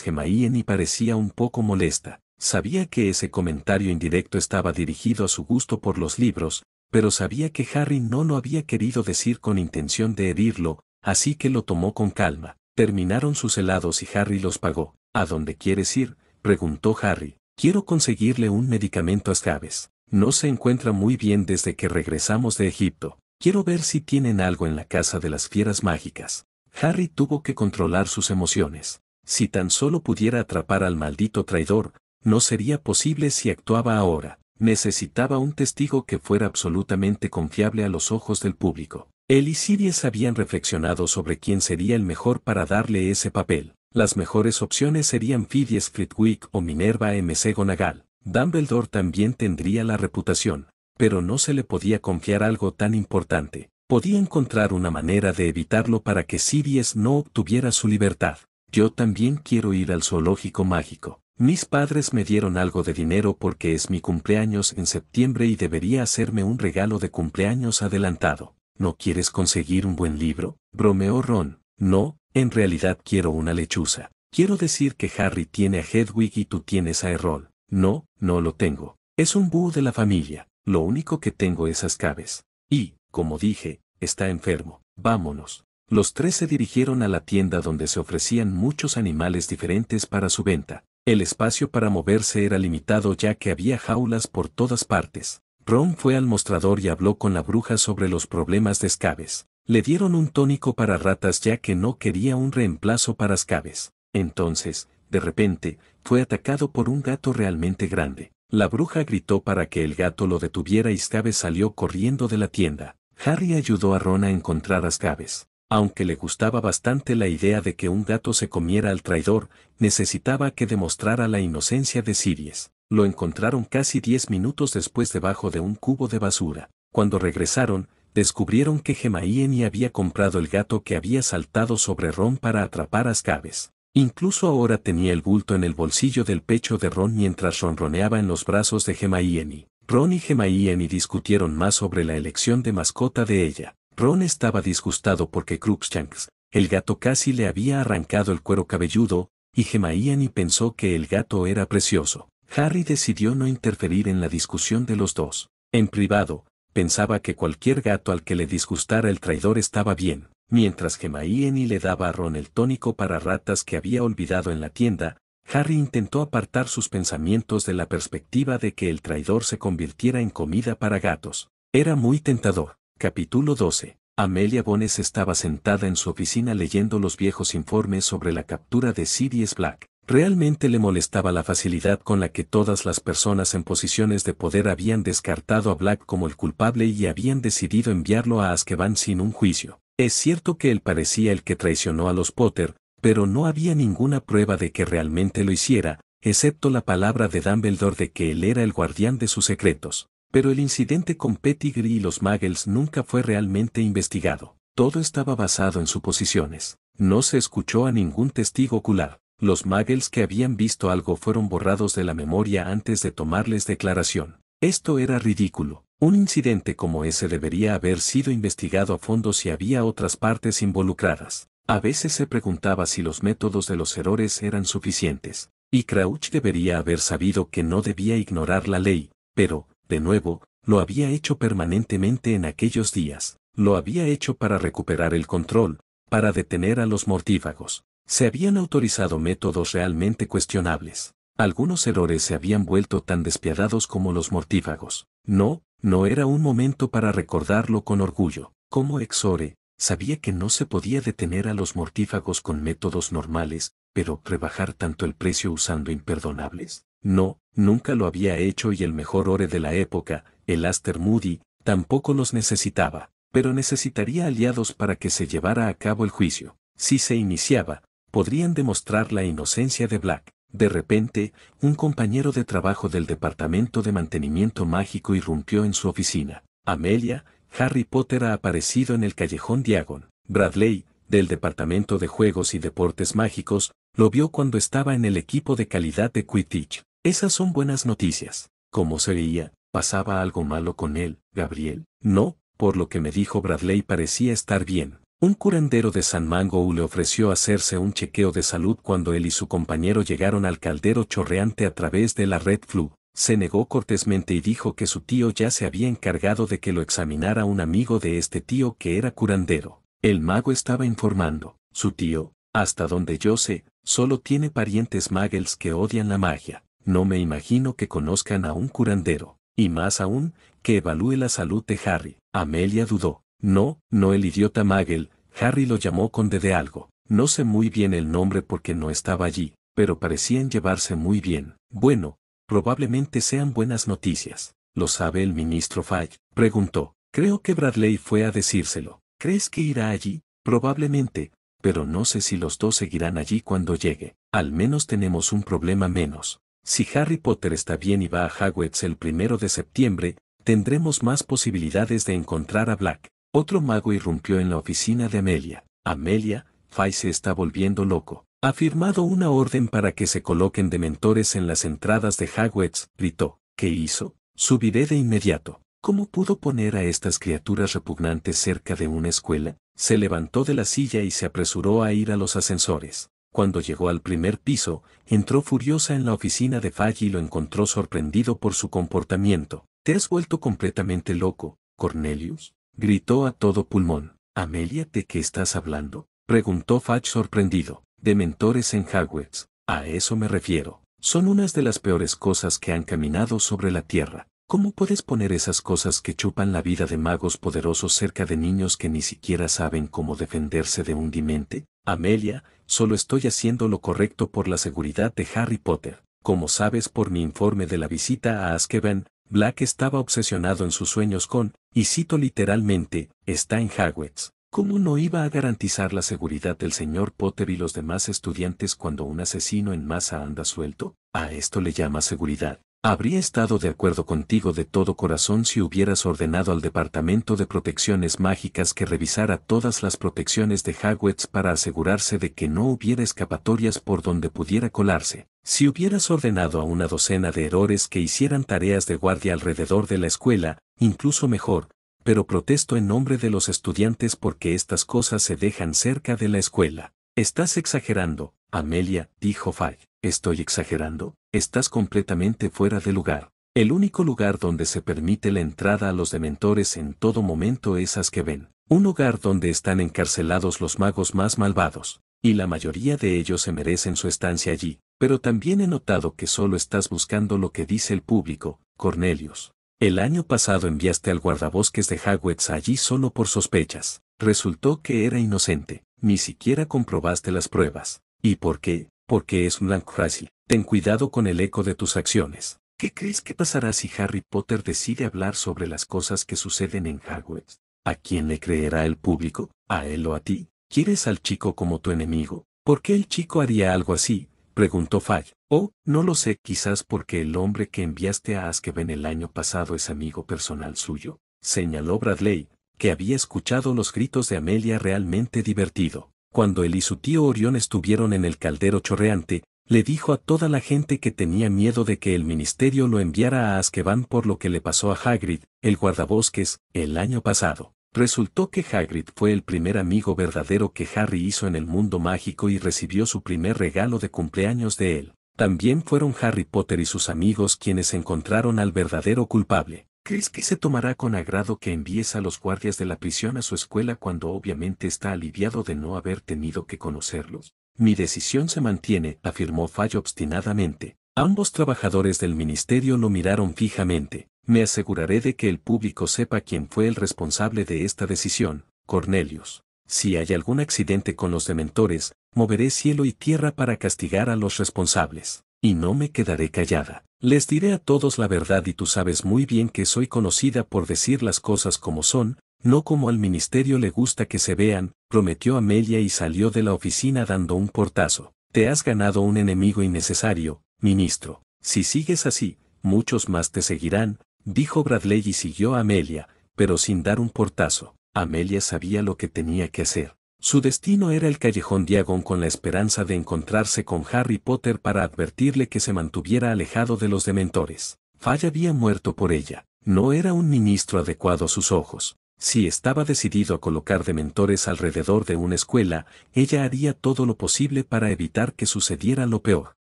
Gemaíen y parecía un poco molesta. Sabía que ese comentario indirecto estaba dirigido a su gusto por los libros, pero sabía que Harry no lo había querido decir con intención de herirlo, así que lo tomó con calma. Terminaron sus helados y Harry los pagó. ¿A dónde quieres ir? preguntó Harry. Quiero conseguirle un medicamento a Scabes. No se encuentra muy bien desde que regresamos de Egipto. Quiero ver si tienen algo en la casa de las fieras mágicas. Harry tuvo que controlar sus emociones. Si tan solo pudiera atrapar al maldito traidor, no sería posible si actuaba ahora. Necesitaba un testigo que fuera absolutamente confiable a los ojos del público. Él y Sirius habían reflexionado sobre quién sería el mejor para darle ese papel. Las mejores opciones serían Phidias Flitwick o Minerva McGonagall. Gonagal. Dumbledore también tendría la reputación, pero no se le podía confiar algo tan importante. Podía encontrar una manera de evitarlo para que Sirius no obtuviera su libertad. Yo también quiero ir al zoológico mágico. Mis padres me dieron algo de dinero porque es mi cumpleaños en septiembre y debería hacerme un regalo de cumpleaños adelantado. ¿no quieres conseguir un buen libro? bromeó Ron. No, en realidad quiero una lechuza. Quiero decir que Harry tiene a Hedwig y tú tienes a Errol. No, no lo tengo. Es un búho de la familia. Lo único que tengo es Ascabes. Y, como dije, está enfermo. Vámonos. Los tres se dirigieron a la tienda donde se ofrecían muchos animales diferentes para su venta. El espacio para moverse era limitado ya que había jaulas por todas partes. Ron fue al mostrador y habló con la bruja sobre los problemas de Scabes. Le dieron un tónico para ratas ya que no quería un reemplazo para Scabes. Entonces, de repente, fue atacado por un gato realmente grande. La bruja gritó para que el gato lo detuviera y Scaves salió corriendo de la tienda. Harry ayudó a Ron a encontrar a Scaves. Aunque le gustaba bastante la idea de que un gato se comiera al traidor, necesitaba que demostrara la inocencia de Sirius lo encontraron casi diez minutos después debajo de un cubo de basura. Cuando regresaron, descubrieron que Gemaíeni había comprado el gato que había saltado sobre Ron para atrapar a Scabes. Incluso ahora tenía el bulto en el bolsillo del pecho de Ron mientras ronroneaba en los brazos de Gemaíeni. Ron y Gemaíeni discutieron más sobre la elección de mascota de ella. Ron estaba disgustado porque Cruikshanks, el gato casi le había arrancado el cuero cabelludo, y Gemaíeni pensó que el gato era precioso. Harry decidió no interferir en la discusión de los dos. En privado, pensaba que cualquier gato al que le disgustara el traidor estaba bien, mientras que y le daba a Ron el tónico para ratas que había olvidado en la tienda, Harry intentó apartar sus pensamientos de la perspectiva de que el traidor se convirtiera en comida para gatos. Era muy tentador. Capítulo 12. Amelia Bones estaba sentada en su oficina leyendo los viejos informes sobre la captura de Sirius Black. Realmente le molestaba la facilidad con la que todas las personas en posiciones de poder habían descartado a Black como el culpable y habían decidido enviarlo a Azkaban sin un juicio. Es cierto que él parecía el que traicionó a los Potter, pero no había ninguna prueba de que realmente lo hiciera, excepto la palabra de Dumbledore de que él era el guardián de sus secretos. Pero el incidente con Pettigrew y los Muggles nunca fue realmente investigado. Todo estaba basado en suposiciones. No se escuchó a ningún testigo ocular los muggles que habían visto algo fueron borrados de la memoria antes de tomarles declaración. Esto era ridículo. Un incidente como ese debería haber sido investigado a fondo si había otras partes involucradas. A veces se preguntaba si los métodos de los errores eran suficientes, y Crouch debería haber sabido que no debía ignorar la ley, pero, de nuevo, lo había hecho permanentemente en aquellos días, lo había hecho para recuperar el control, para detener a los mortífagos, se habían autorizado métodos realmente cuestionables. Algunos errores se habían vuelto tan despiadados como los mortífagos. No, no era un momento para recordarlo con orgullo. Como exore, sabía que no se podía detener a los mortífagos con métodos normales, pero rebajar tanto el precio usando imperdonables. No, nunca lo había hecho y el mejor ore de la época, el Aster Moody, tampoco los necesitaba, pero necesitaría aliados para que se llevara a cabo el juicio. Si se iniciaba, podrían demostrar la inocencia de Black. De repente, un compañero de trabajo del Departamento de Mantenimiento Mágico irrumpió en su oficina. Amelia, Harry Potter ha aparecido en el callejón Diagon. Bradley, del Departamento de Juegos y Deportes Mágicos, lo vio cuando estaba en el equipo de calidad de Quidditch. Esas son buenas noticias. Como se veía, pasaba algo malo con él, Gabriel. No, por lo que me dijo Bradley parecía estar bien. Un curandero de San Mango le ofreció hacerse un chequeo de salud cuando él y su compañero llegaron al caldero chorreante a través de la red flu. Se negó cortésmente y dijo que su tío ya se había encargado de que lo examinara un amigo de este tío que era curandero. El mago estaba informando, su tío, hasta donde yo sé, solo tiene parientes magels que odian la magia. No me imagino que conozcan a un curandero, y más aún, que evalúe la salud de Harry. Amelia dudó. No, no el idiota Magel, Harry lo llamó con de algo. No sé muy bien el nombre porque no estaba allí, pero parecían llevarse muy bien. Bueno, probablemente sean buenas noticias. ¿Lo sabe el ministro Fay? Preguntó. Creo que Bradley fue a decírselo. ¿Crees que irá allí? Probablemente, pero no sé si los dos seguirán allí cuando llegue. Al menos tenemos un problema menos. Si Harry Potter está bien y va a Hogwarts el primero de septiembre, tendremos más posibilidades de encontrar a Black. Otro mago irrumpió en la oficina de Amelia. Amelia, Fay se está volviendo loco. Ha firmado una orden para que se coloquen dementores en las entradas de Hogwarts, gritó. ¿Qué hizo? Subiré de inmediato. ¿Cómo pudo poner a estas criaturas repugnantes cerca de una escuela? Se levantó de la silla y se apresuró a ir a los ascensores. Cuando llegó al primer piso, entró furiosa en la oficina de Fay y lo encontró sorprendido por su comportamiento. ¿Te has vuelto completamente loco, Cornelius? Gritó a todo pulmón. Amelia, ¿de qué estás hablando? Preguntó Fatch sorprendido. De mentores en Hogwarts. A eso me refiero. Son unas de las peores cosas que han caminado sobre la Tierra. ¿Cómo puedes poner esas cosas que chupan la vida de magos poderosos cerca de niños que ni siquiera saben cómo defenderse de un dimente? Amelia, solo estoy haciendo lo correcto por la seguridad de Harry Potter. Como sabes por mi informe de la visita a Azkaban, Black estaba obsesionado en sus sueños con, y cito literalmente, está en Hogwarts. ¿Cómo no iba a garantizar la seguridad del señor Potter y los demás estudiantes cuando un asesino en masa anda suelto? ¿A esto le llama seguridad? Habría estado de acuerdo contigo de todo corazón si hubieras ordenado al Departamento de Protecciones Mágicas que revisara todas las protecciones de Hagwitz para asegurarse de que no hubiera escapatorias por donde pudiera colarse, si hubieras ordenado a una docena de errores que hicieran tareas de guardia alrededor de la escuela, incluso mejor, pero protesto en nombre de los estudiantes porque estas cosas se dejan cerca de la escuela. Estás exagerando, Amelia, dijo Fay. Estoy exagerando, estás completamente fuera de lugar. El único lugar donde se permite la entrada a los dementores en todo momento es ven. un lugar donde están encarcelados los magos más malvados, y la mayoría de ellos se merecen su estancia allí. Pero también he notado que solo estás buscando lo que dice el público, Cornelius. El año pasado enviaste al guardabosques de Hagwitz allí solo por sospechas. Resultó que era inocente, ni siquiera comprobaste las pruebas. ¿Y por qué? porque es un Crazy. Ten cuidado con el eco de tus acciones. ¿Qué crees que pasará si Harry Potter decide hablar sobre las cosas que suceden en Hogwarts? ¿A quién le creerá el público? ¿A él o a ti? ¿Quieres al chico como tu enemigo? ¿Por qué el chico haría algo así? Preguntó Fay. Oh, no lo sé, quizás porque el hombre que enviaste a Azkaban el año pasado es amigo personal suyo. Señaló Bradley, que había escuchado los gritos de Amelia realmente divertido cuando él y su tío Orión estuvieron en el caldero chorreante, le dijo a toda la gente que tenía miedo de que el ministerio lo enviara a Azkaban por lo que le pasó a Hagrid, el guardabosques, el año pasado. Resultó que Hagrid fue el primer amigo verdadero que Harry hizo en el mundo mágico y recibió su primer regalo de cumpleaños de él. También fueron Harry Potter y sus amigos quienes encontraron al verdadero culpable. ¿Crees que se tomará con agrado que envíes a los guardias de la prisión a su escuela cuando obviamente está aliviado de no haber tenido que conocerlos? Mi decisión se mantiene, afirmó Fallo obstinadamente. Ambos trabajadores del ministerio lo miraron fijamente. Me aseguraré de que el público sepa quién fue el responsable de esta decisión, Cornelius. Si hay algún accidente con los dementores, moveré cielo y tierra para castigar a los responsables. Y no me quedaré callada. Les diré a todos la verdad y tú sabes muy bien que soy conocida por decir las cosas como son, no como al ministerio le gusta que se vean, prometió Amelia y salió de la oficina dando un portazo. Te has ganado un enemigo innecesario, ministro. Si sigues así, muchos más te seguirán, dijo Bradley y siguió a Amelia, pero sin dar un portazo. Amelia sabía lo que tenía que hacer. Su destino era el callejón Diagon con la esperanza de encontrarse con Harry Potter para advertirle que se mantuviera alejado de los dementores. Falla había muerto por ella. No era un ministro adecuado a sus ojos. Si estaba decidido a colocar dementores alrededor de una escuela, ella haría todo lo posible para evitar que sucediera lo peor.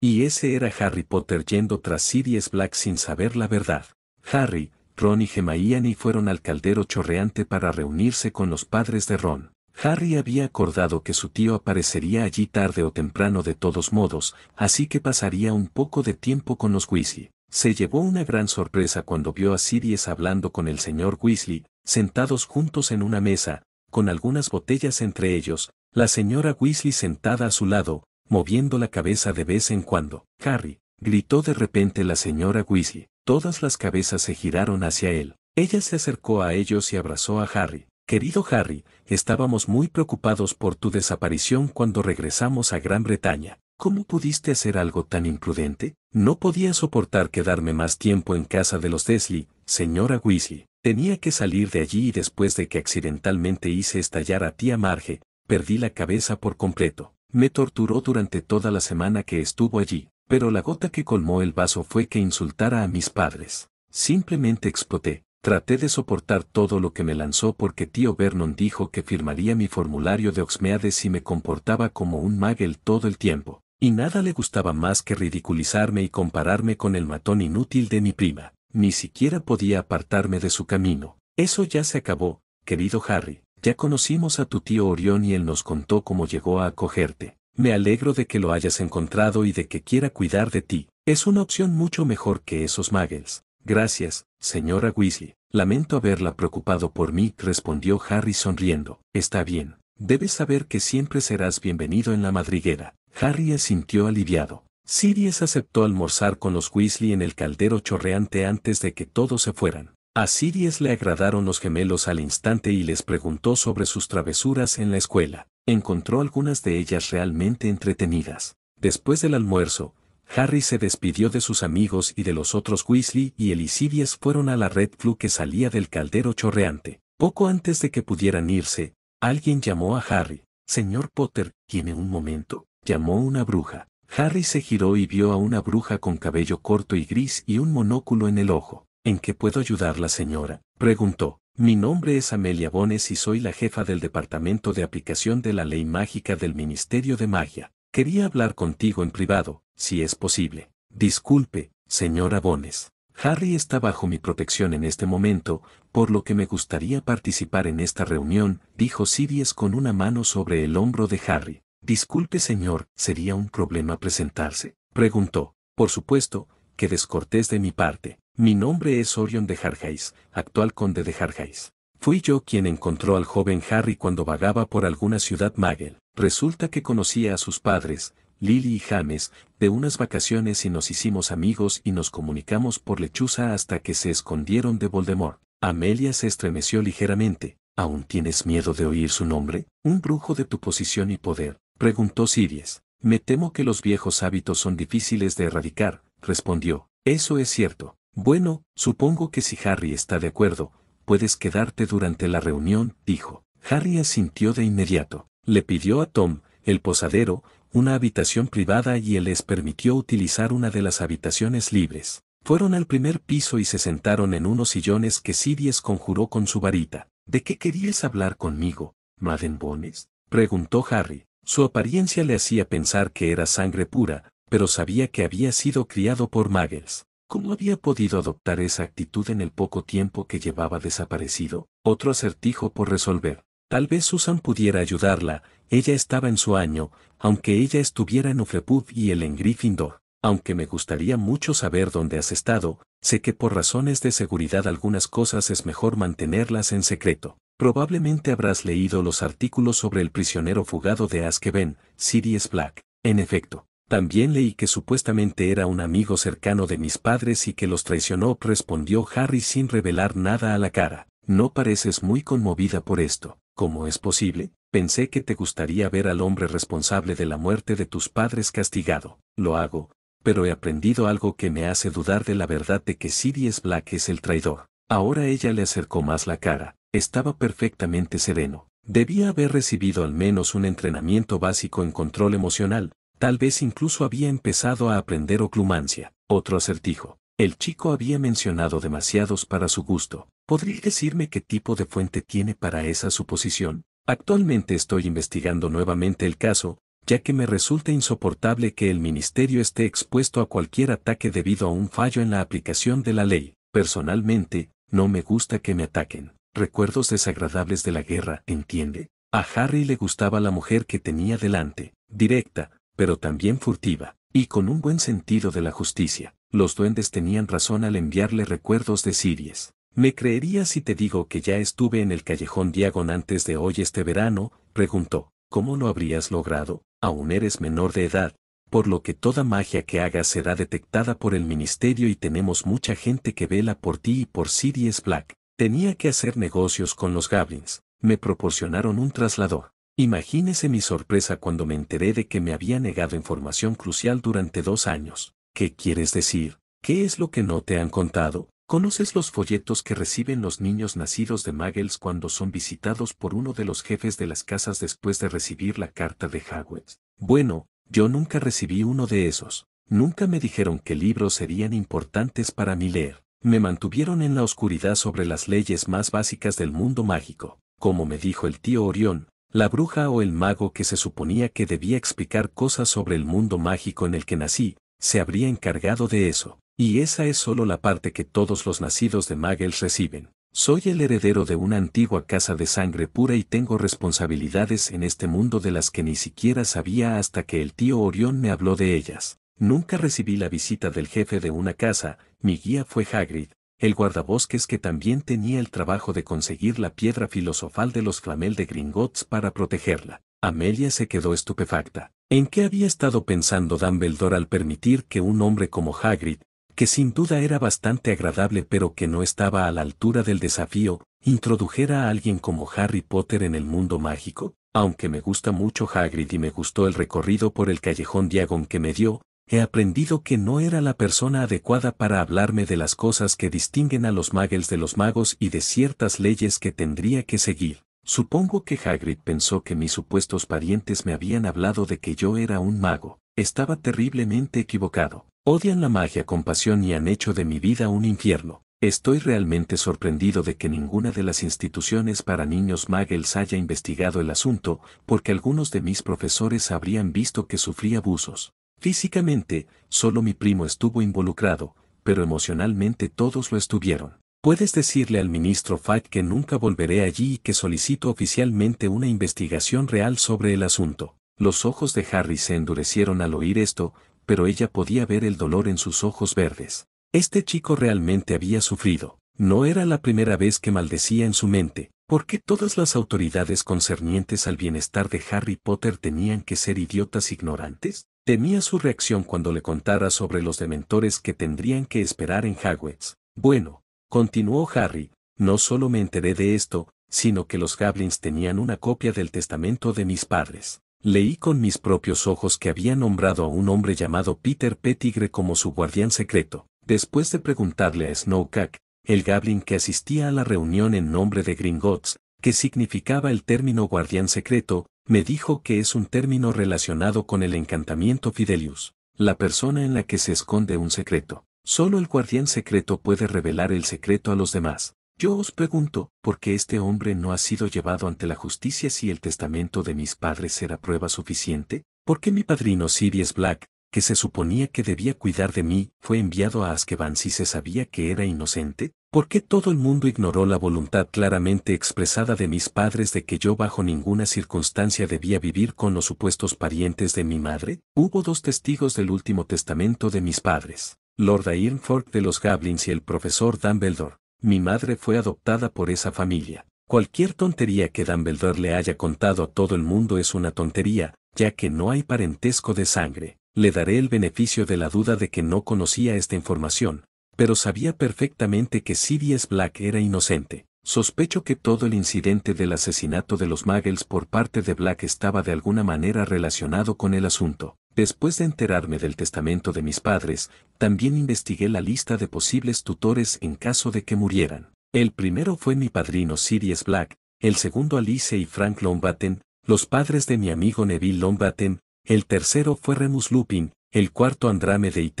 Y ese era Harry Potter yendo tras Sirius Black sin saber la verdad. Harry, Ron y y fueron al caldero chorreante para reunirse con los padres de Ron. Harry había acordado que su tío aparecería allí tarde o temprano de todos modos, así que pasaría un poco de tiempo con los Weasley. Se llevó una gran sorpresa cuando vio a Sirius hablando con el señor Weasley, sentados juntos en una mesa, con algunas botellas entre ellos, la señora Weasley sentada a su lado, moviendo la cabeza de vez en cuando. Harry, gritó de repente la señora Weasley. Todas las cabezas se giraron hacia él. Ella se acercó a ellos y abrazó a Harry. Querido Harry, estábamos muy preocupados por tu desaparición cuando regresamos a Gran Bretaña. ¿Cómo pudiste hacer algo tan imprudente? No podía soportar quedarme más tiempo en casa de los Desley, señora Weasley. Tenía que salir de allí y después de que accidentalmente hice estallar a tía Marge, perdí la cabeza por completo. Me torturó durante toda la semana que estuvo allí, pero la gota que colmó el vaso fue que insultara a mis padres. Simplemente exploté. Traté de soportar todo lo que me lanzó porque tío Vernon dijo que firmaría mi formulario de Oxmeades si me comportaba como un magel todo el tiempo, y nada le gustaba más que ridiculizarme y compararme con el matón inútil de mi prima. Ni siquiera podía apartarme de su camino. Eso ya se acabó, querido Harry. Ya conocimos a tu tío Orion y él nos contó cómo llegó a acogerte. Me alegro de que lo hayas encontrado y de que quiera cuidar de ti. Es una opción mucho mejor que esos muggles. Gracias, Señora Weasley, lamento haberla preocupado por mí, respondió Harry sonriendo. Está bien, debes saber que siempre serás bienvenido en la madriguera. Harry se sintió aliviado. Sirius aceptó almorzar con los Weasley en el caldero chorreante antes de que todos se fueran. A Sirius le agradaron los gemelos al instante y les preguntó sobre sus travesuras en la escuela. Encontró algunas de ellas realmente entretenidas. Después del almuerzo, Harry se despidió de sus amigos y de los otros Weasley y Elisidies fueron a la Red Flu que salía del caldero chorreante. Poco antes de que pudieran irse, alguien llamó a Harry. Señor Potter, tiene un momento. Llamó una bruja. Harry se giró y vio a una bruja con cabello corto y gris y un monóculo en el ojo. ¿En qué puedo ayudar la señora? preguntó. Mi nombre es Amelia Bones y soy la jefa del Departamento de Aplicación de la Ley Mágica del Ministerio de Magia. Quería hablar contigo en privado, si es posible. Disculpe, señora Bones. Harry está bajo mi protección en este momento, por lo que me gustaría participar en esta reunión, dijo Sirius con una mano sobre el hombro de Harry. Disculpe señor, ¿sería un problema presentarse? Preguntó. Por supuesto, que descortés de mi parte. Mi nombre es Orion de Harjais, actual conde de Harjais. Fui yo quien encontró al joven Harry cuando vagaba por alguna ciudad Magel. Resulta que conocía a sus padres, Lily y James, de unas vacaciones y nos hicimos amigos y nos comunicamos por lechuza hasta que se escondieron de Voldemort. Amelia se estremeció ligeramente. ¿Aún tienes miedo de oír su nombre? Un brujo de tu posición y poder, preguntó Sirius. Me temo que los viejos hábitos son difíciles de erradicar, respondió. Eso es cierto. Bueno, supongo que si Harry está de acuerdo, puedes quedarte durante la reunión, dijo. Harry asintió de inmediato. Le pidió a Tom, el posadero, una habitación privada y él les permitió utilizar una de las habitaciones libres. Fueron al primer piso y se sentaron en unos sillones que Sidious conjuró con su varita. ¿De qué querías hablar conmigo, Madden Bones? preguntó Harry. Su apariencia le hacía pensar que era sangre pura, pero sabía que había sido criado por Muggles. ¿Cómo había podido adoptar esa actitud en el poco tiempo que llevaba desaparecido? Otro acertijo por resolver. Tal vez Susan pudiera ayudarla, ella estaba en su año, aunque ella estuviera en Ufrepud y él en Gryffindor. Aunque me gustaría mucho saber dónde has estado, sé que por razones de seguridad algunas cosas es mejor mantenerlas en secreto. Probablemente habrás leído los artículos sobre el prisionero fugado de Azkaban, Sirius Black. En efecto, también leí que supuestamente era un amigo cercano de mis padres y que los traicionó, respondió Harry sin revelar nada a la cara. No pareces muy conmovida por esto. ¿Cómo es posible? Pensé que te gustaría ver al hombre responsable de la muerte de tus padres castigado. Lo hago, pero he aprendido algo que me hace dudar de la verdad de que Sirius Black es el traidor. Ahora ella le acercó más la cara. Estaba perfectamente sereno. Debía haber recibido al menos un entrenamiento básico en control emocional, tal vez incluso había empezado a aprender oclumancia, otro acertijo. El chico había mencionado demasiados para su gusto. ¿Podría decirme qué tipo de fuente tiene para esa suposición? Actualmente estoy investigando nuevamente el caso, ya que me resulta insoportable que el ministerio esté expuesto a cualquier ataque debido a un fallo en la aplicación de la ley. Personalmente, no me gusta que me ataquen. Recuerdos desagradables de la guerra, ¿entiende? A Harry le gustaba la mujer que tenía delante, directa, pero también furtiva, y con un buen sentido de la justicia los duendes tenían razón al enviarle recuerdos de Sirius. ¿Me creerías si te digo que ya estuve en el callejón Diagon antes de hoy este verano? preguntó. ¿Cómo lo habrías logrado? Aún eres menor de edad, por lo que toda magia que hagas será detectada por el ministerio y tenemos mucha gente que vela por ti y por Sirius Black. Tenía que hacer negocios con los Goblins. Me proporcionaron un traslador. Imagínese mi sorpresa cuando me enteré de que me había negado información crucial durante dos años. ¿Qué quieres decir? ¿Qué es lo que no te han contado? ¿Conoces los folletos que reciben los niños nacidos de Muggles cuando son visitados por uno de los jefes de las casas después de recibir la carta de Hogwarts? Bueno, yo nunca recibí uno de esos. Nunca me dijeron qué libros serían importantes para mí leer. Me mantuvieron en la oscuridad sobre las leyes más básicas del mundo mágico. Como me dijo el tío Orión, la bruja o el mago que se suponía que debía explicar cosas sobre el mundo mágico en el que nací, se habría encargado de eso. Y esa es solo la parte que todos los nacidos de Muggles reciben. Soy el heredero de una antigua casa de sangre pura y tengo responsabilidades en este mundo de las que ni siquiera sabía hasta que el tío Orión me habló de ellas. Nunca recibí la visita del jefe de una casa, mi guía fue Hagrid, el guardabosques que también tenía el trabajo de conseguir la piedra filosofal de los flamel de Gringotts para protegerla. Amelia se quedó estupefacta. ¿En qué había estado pensando Dumbledore al permitir que un hombre como Hagrid, que sin duda era bastante agradable pero que no estaba a la altura del desafío, introdujera a alguien como Harry Potter en el mundo mágico? Aunque me gusta mucho Hagrid y me gustó el recorrido por el callejón Diagon que me dio, he aprendido que no era la persona adecuada para hablarme de las cosas que distinguen a los Magels de los magos y de ciertas leyes que tendría que seguir. Supongo que Hagrid pensó que mis supuestos parientes me habían hablado de que yo era un mago. Estaba terriblemente equivocado. Odian la magia con pasión y han hecho de mi vida un infierno. Estoy realmente sorprendido de que ninguna de las instituciones para niños Muggles haya investigado el asunto, porque algunos de mis profesores habrían visto que sufrí abusos. Físicamente, solo mi primo estuvo involucrado, pero emocionalmente todos lo estuvieron. Puedes decirle al ministro Fight que nunca volveré allí y que solicito oficialmente una investigación real sobre el asunto. Los ojos de Harry se endurecieron al oír esto, pero ella podía ver el dolor en sus ojos verdes. Este chico realmente había sufrido. No era la primera vez que maldecía en su mente, ¿Por qué todas las autoridades concernientes al bienestar de Harry Potter tenían que ser idiotas ignorantes. Temía su reacción cuando le contara sobre los dementores que tendrían que esperar en Hogwarts. Bueno, Continuó Harry, no solo me enteré de esto, sino que los Goblins tenían una copia del testamento de mis padres. Leí con mis propios ojos que había nombrado a un hombre llamado Peter Tigre como su guardián secreto. Después de preguntarle a Snowcack, el Goblin que asistía a la reunión en nombre de Gringotts, que significaba el término guardián secreto, me dijo que es un término relacionado con el encantamiento Fidelius, la persona en la que se esconde un secreto. Solo el guardián secreto puede revelar el secreto a los demás. Yo os pregunto, ¿por qué este hombre no ha sido llevado ante la justicia si el testamento de mis padres era prueba suficiente? ¿Por qué mi padrino Sirius Black, que se suponía que debía cuidar de mí, fue enviado a Azkaban si se sabía que era inocente? ¿Por qué todo el mundo ignoró la voluntad claramente expresada de mis padres de que yo bajo ninguna circunstancia debía vivir con los supuestos parientes de mi madre? Hubo dos testigos del último testamento de mis padres. Lord Ironfork de los Goblins y el profesor Dumbledore. Mi madre fue adoptada por esa familia. Cualquier tontería que Dumbledore le haya contado a todo el mundo es una tontería, ya que no hay parentesco de sangre. Le daré el beneficio de la duda de que no conocía esta información, pero sabía perfectamente que Sirius Black era inocente. Sospecho que todo el incidente del asesinato de los Muggles por parte de Black estaba de alguna manera relacionado con el asunto. Después de enterarme del testamento de mis padres, también investigué la lista de posibles tutores en caso de que murieran. El primero fue mi padrino Sirius Black, el segundo Alice y Frank Lombaten, los padres de mi amigo Neville Lombaten, el tercero fue Remus Lupin, el cuarto Andrame y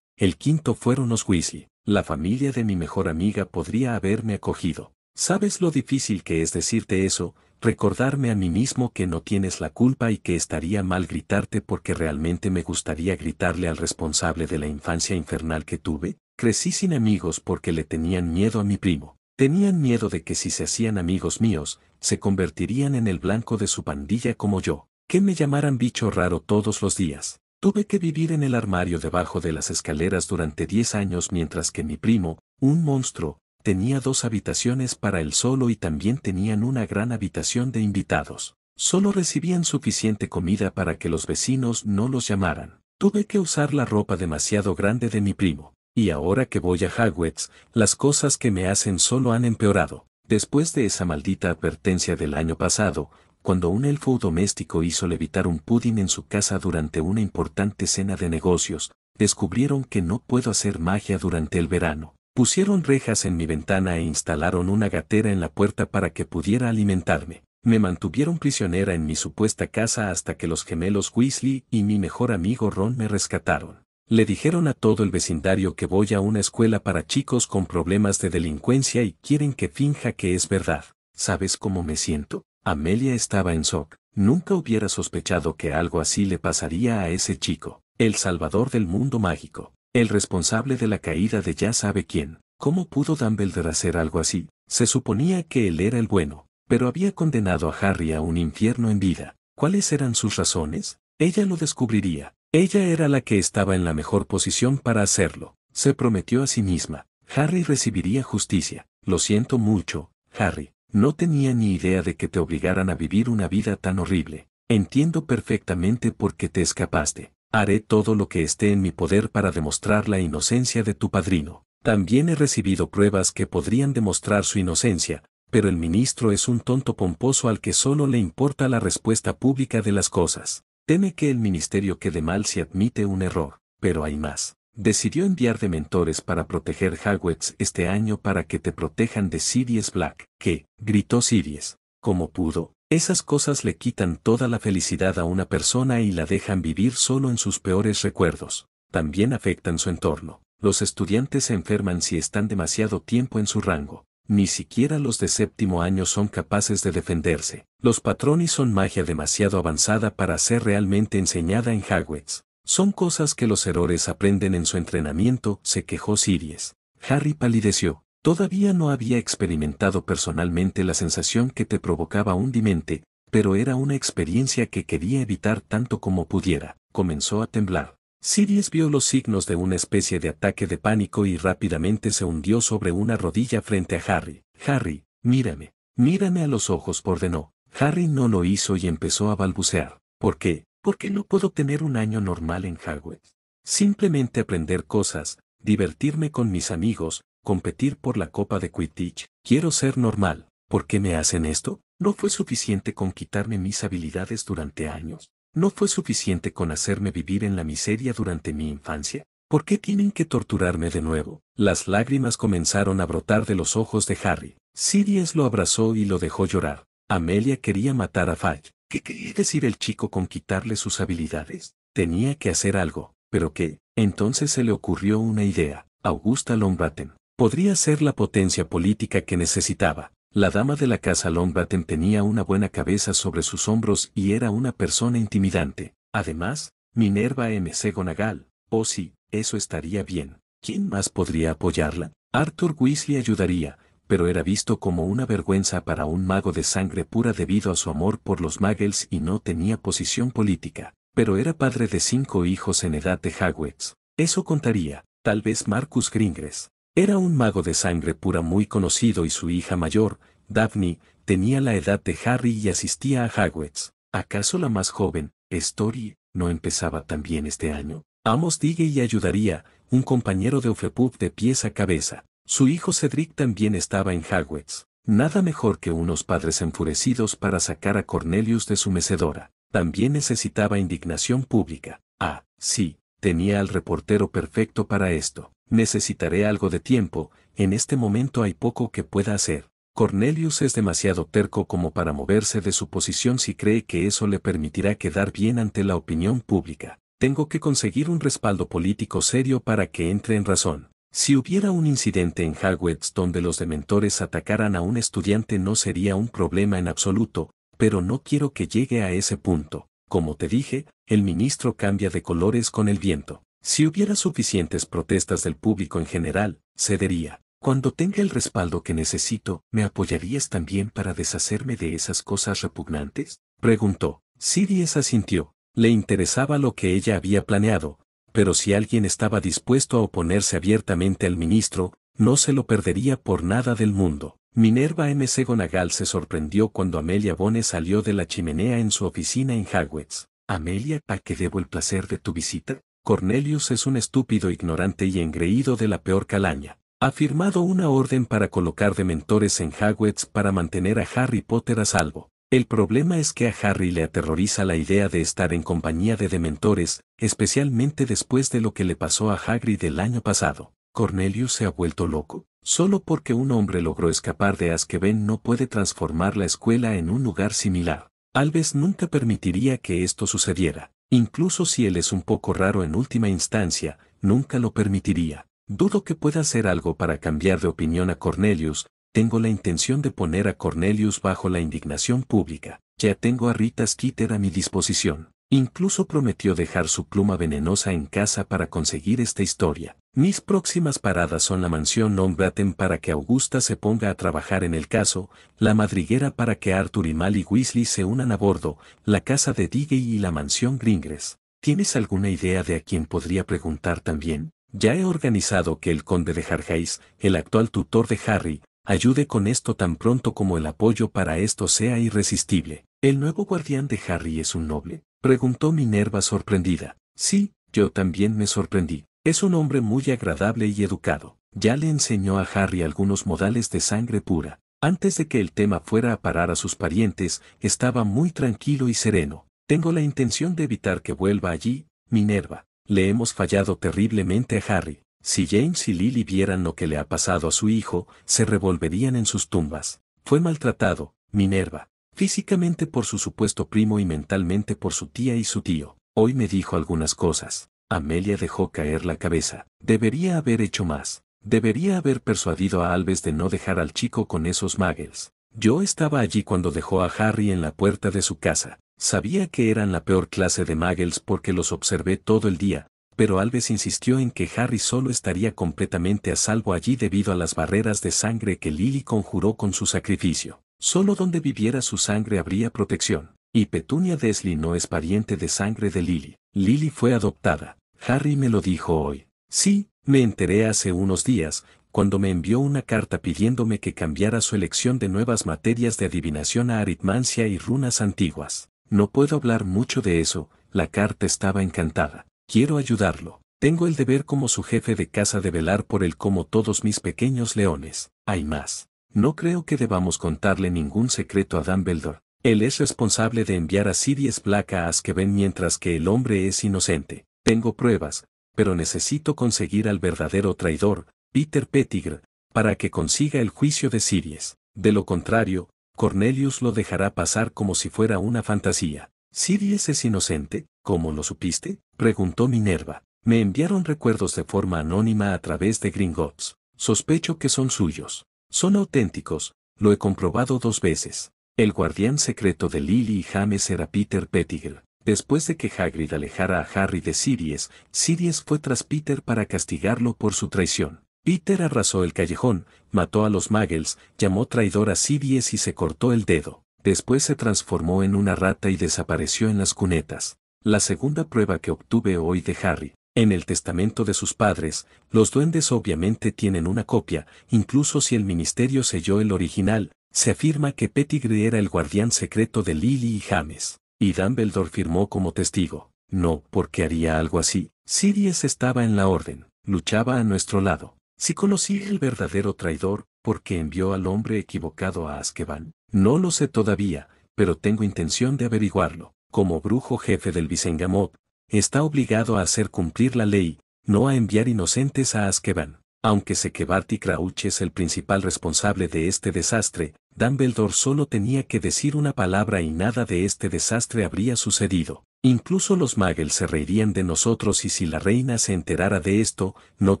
el quinto fueron los Weasley. La familia de mi mejor amiga podría haberme acogido. ¿Sabes lo difícil que es decirte eso, recordarme a mí mismo que no tienes la culpa y que estaría mal gritarte porque realmente me gustaría gritarle al responsable de la infancia infernal que tuve, crecí sin amigos porque le tenían miedo a mi primo, tenían miedo de que si se hacían amigos míos, se convertirían en el blanco de su pandilla como yo, que me llamaran bicho raro todos los días. Tuve que vivir en el armario debajo de las escaleras durante 10 años mientras que mi primo, un monstruo, tenía dos habitaciones para él solo y también tenían una gran habitación de invitados. Solo recibían suficiente comida para que los vecinos no los llamaran. Tuve que usar la ropa demasiado grande de mi primo. Y ahora que voy a Hagwitz, las cosas que me hacen solo han empeorado. Después de esa maldita advertencia del año pasado, cuando un elfo doméstico hizo levitar un pudding en su casa durante una importante cena de negocios, descubrieron que no puedo hacer magia durante el verano. Pusieron rejas en mi ventana e instalaron una gatera en la puerta para que pudiera alimentarme. Me mantuvieron prisionera en mi supuesta casa hasta que los gemelos Weasley y mi mejor amigo Ron me rescataron. Le dijeron a todo el vecindario que voy a una escuela para chicos con problemas de delincuencia y quieren que finja que es verdad. ¿Sabes cómo me siento? Amelia estaba en shock. Nunca hubiera sospechado que algo así le pasaría a ese chico, el salvador del mundo mágico. El responsable de la caída de ya sabe quién. ¿Cómo pudo Dumbledore hacer algo así? Se suponía que él era el bueno, pero había condenado a Harry a un infierno en vida. ¿Cuáles eran sus razones? Ella lo descubriría. Ella era la que estaba en la mejor posición para hacerlo. Se prometió a sí misma. Harry recibiría justicia. Lo siento mucho, Harry. No tenía ni idea de que te obligaran a vivir una vida tan horrible. Entiendo perfectamente por qué te escapaste. Haré todo lo que esté en mi poder para demostrar la inocencia de tu padrino. También he recibido pruebas que podrían demostrar su inocencia, pero el ministro es un tonto pomposo al que solo le importa la respuesta pública de las cosas. Teme que el ministerio quede mal si admite un error, pero hay más. Decidió enviar de mentores para proteger Hagwets este año para que te protejan de Sirius Black, que, gritó Sirius, como pudo, esas cosas le quitan toda la felicidad a una persona y la dejan vivir solo en sus peores recuerdos. También afectan su entorno. Los estudiantes se enferman si están demasiado tiempo en su rango. Ni siquiera los de séptimo año son capaces de defenderse. Los patrones son magia demasiado avanzada para ser realmente enseñada en Hogwarts. Son cosas que los errores aprenden en su entrenamiento, se quejó Sirius. Harry palideció. Todavía no había experimentado personalmente la sensación que te provocaba hundimente, pero era una experiencia que quería evitar tanto como pudiera. Comenzó a temblar. Sirius vio los signos de una especie de ataque de pánico y rápidamente se hundió sobre una rodilla frente a Harry. Harry, mírame, mírame a los ojos, ordenó. Harry no lo hizo y empezó a balbucear. ¿Por qué? Porque no puedo tener un año normal en Hogwarts. Simplemente aprender cosas, divertirme con mis amigos, competir por la Copa de Quidditch, quiero ser normal, ¿por qué me hacen esto? No fue suficiente con quitarme mis habilidades durante años, no fue suficiente con hacerme vivir en la miseria durante mi infancia, ¿por qué tienen que torturarme de nuevo? Las lágrimas comenzaron a brotar de los ojos de Harry, Sirius lo abrazó y lo dejó llorar, Amelia quería matar a Fudge, ¿qué quería decir el chico con quitarle sus habilidades? Tenía que hacer algo, pero ¿qué? Entonces se le ocurrió una idea, Augusta Lombaten. Podría ser la potencia política que necesitaba. La dama de la casa Longbatten tenía una buena cabeza sobre sus hombros y era una persona intimidante. Además, Minerva M.C. Gonagal. Oh sí, eso estaría bien. ¿Quién más podría apoyarla? Arthur Weasley ayudaría, pero era visto como una vergüenza para un mago de sangre pura debido a su amor por los Muggles y no tenía posición política. Pero era padre de cinco hijos en edad de Hagwitz. Eso contaría, tal vez Marcus Gringres. Era un mago de sangre pura muy conocido y su hija mayor, Daphne, tenía la edad de Harry y asistía a Hogwarts. ¿Acaso la más joven, Story, no empezaba también este año? Amos digue y ayudaría, un compañero de Ofepub de pies a cabeza. Su hijo Cedric también estaba en Hogwarts. Nada mejor que unos padres enfurecidos para sacar a Cornelius de su mecedora. También necesitaba indignación pública. Ah, sí, tenía al reportero perfecto para esto. Necesitaré algo de tiempo, en este momento hay poco que pueda hacer. Cornelius es demasiado terco como para moverse de su posición si cree que eso le permitirá quedar bien ante la opinión pública. Tengo que conseguir un respaldo político serio para que entre en razón. Si hubiera un incidente en Hogwarts donde los dementores atacaran a un estudiante no sería un problema en absoluto, pero no quiero que llegue a ese punto. Como te dije, el ministro cambia de colores con el viento. Si hubiera suficientes protestas del público en general, cedería. Cuando tenga el respaldo que necesito, ¿me apoyarías también para deshacerme de esas cosas repugnantes? Preguntó. Sidious asintió. Le interesaba lo que ella había planeado, pero si alguien estaba dispuesto a oponerse abiertamente al ministro, no se lo perdería por nada del mundo. Minerva M.C. Gonagal se sorprendió cuando Amelia Bone salió de la chimenea en su oficina en Hagwitz. Amelia, ¿a qué debo el placer de tu visita? Cornelius es un estúpido ignorante y engreído de la peor calaña. Ha firmado una orden para colocar dementores en Hagwitz para mantener a Harry Potter a salvo. El problema es que a Harry le aterroriza la idea de estar en compañía de dementores, especialmente después de lo que le pasó a Hagrid el año pasado. Cornelius se ha vuelto loco. Solo porque un hombre logró escapar de Askeben no puede transformar la escuela en un lugar similar. Alves nunca permitiría que esto sucediera. Incluso si él es un poco raro en última instancia, nunca lo permitiría. Dudo que pueda hacer algo para cambiar de opinión a Cornelius, tengo la intención de poner a Cornelius bajo la indignación pública. Ya tengo a Rita Skitter a mi disposición. Incluso prometió dejar su pluma venenosa en casa para conseguir esta historia. Mis próximas paradas son la mansión Nombraten para que Augusta se ponga a trabajar en el caso, la madriguera para que Arthur y Mal Weasley se unan a bordo, la casa de Diggy y la mansión Gringres. ¿Tienes alguna idea de a quién podría preguntar también? Ya he organizado que el conde de jargeis el actual tutor de Harry, ayude con esto tan pronto como el apoyo para esto sea irresistible. ¿El nuevo guardián de Harry es un noble? Preguntó Minerva sorprendida. Sí, yo también me sorprendí. Es un hombre muy agradable y educado. Ya le enseñó a Harry algunos modales de sangre pura. Antes de que el tema fuera a parar a sus parientes, estaba muy tranquilo y sereno. Tengo la intención de evitar que vuelva allí, Minerva. Le hemos fallado terriblemente a Harry. Si James y Lily vieran lo que le ha pasado a su hijo, se revolverían en sus tumbas. Fue maltratado, Minerva. Físicamente por su supuesto primo y mentalmente por su tía y su tío. Hoy me dijo algunas cosas. Amelia dejó caer la cabeza. Debería haber hecho más. Debería haber persuadido a Alves de no dejar al chico con esos muggles. Yo estaba allí cuando dejó a Harry en la puerta de su casa. Sabía que eran la peor clase de muggles porque los observé todo el día, pero Alves insistió en que Harry solo estaría completamente a salvo allí debido a las barreras de sangre que Lily conjuró con su sacrificio. Solo donde viviera su sangre habría protección. Y Petunia Desley no es pariente de sangre de Lily. Lily fue adoptada. Harry me lo dijo hoy. Sí, me enteré hace unos días, cuando me envió una carta pidiéndome que cambiara su elección de nuevas materias de adivinación a aritmancia y runas antiguas. No puedo hablar mucho de eso, la carta estaba encantada. Quiero ayudarlo. Tengo el deber como su jefe de casa de velar por él como todos mis pequeños leones. Hay más. No creo que debamos contarle ningún secreto a Dumbledore, él es responsable de enviar a Sirius Black a ven mientras que el hombre es inocente. Tengo pruebas, pero necesito conseguir al verdadero traidor, Peter Pettigrew, para que consiga el juicio de Sirius. De lo contrario, Cornelius lo dejará pasar como si fuera una fantasía. ¿Sirius es inocente? ¿Cómo lo supiste? preguntó Minerva. Me enviaron recuerdos de forma anónima a través de Gringotts. Sospecho que son suyos. Son auténticos, lo he comprobado dos veces. El guardián secreto de Lily y James era Peter Pettigrew. Después de que Hagrid alejara a Harry de Sirius, Sirius fue tras Peter para castigarlo por su traición. Peter arrasó el callejón, mató a los Muggles, llamó traidor a Sirius y se cortó el dedo. Después se transformó en una rata y desapareció en las cunetas. La segunda prueba que obtuve hoy de Harry. En el testamento de sus padres, los duendes obviamente tienen una copia, incluso si el ministerio selló el original, se afirma que Pettigrew era el guardián secreto de Lily y James, y Dumbledore firmó como testigo. No, porque haría algo así. Sirius estaba en la orden, luchaba a nuestro lado. Si conocí el verdadero traidor, porque envió al hombre equivocado a Azkaban. No lo sé todavía, pero tengo intención de averiguarlo. Como brujo jefe del Visengamot, está obligado a hacer cumplir la ley, no a enviar inocentes a Azkaban. Aunque sé que Barty Crouch es el principal responsable de este desastre, Dumbledore solo tenía que decir una palabra y nada de este desastre habría sucedido. Incluso los Magels se reirían de nosotros y si la reina se enterara de esto, no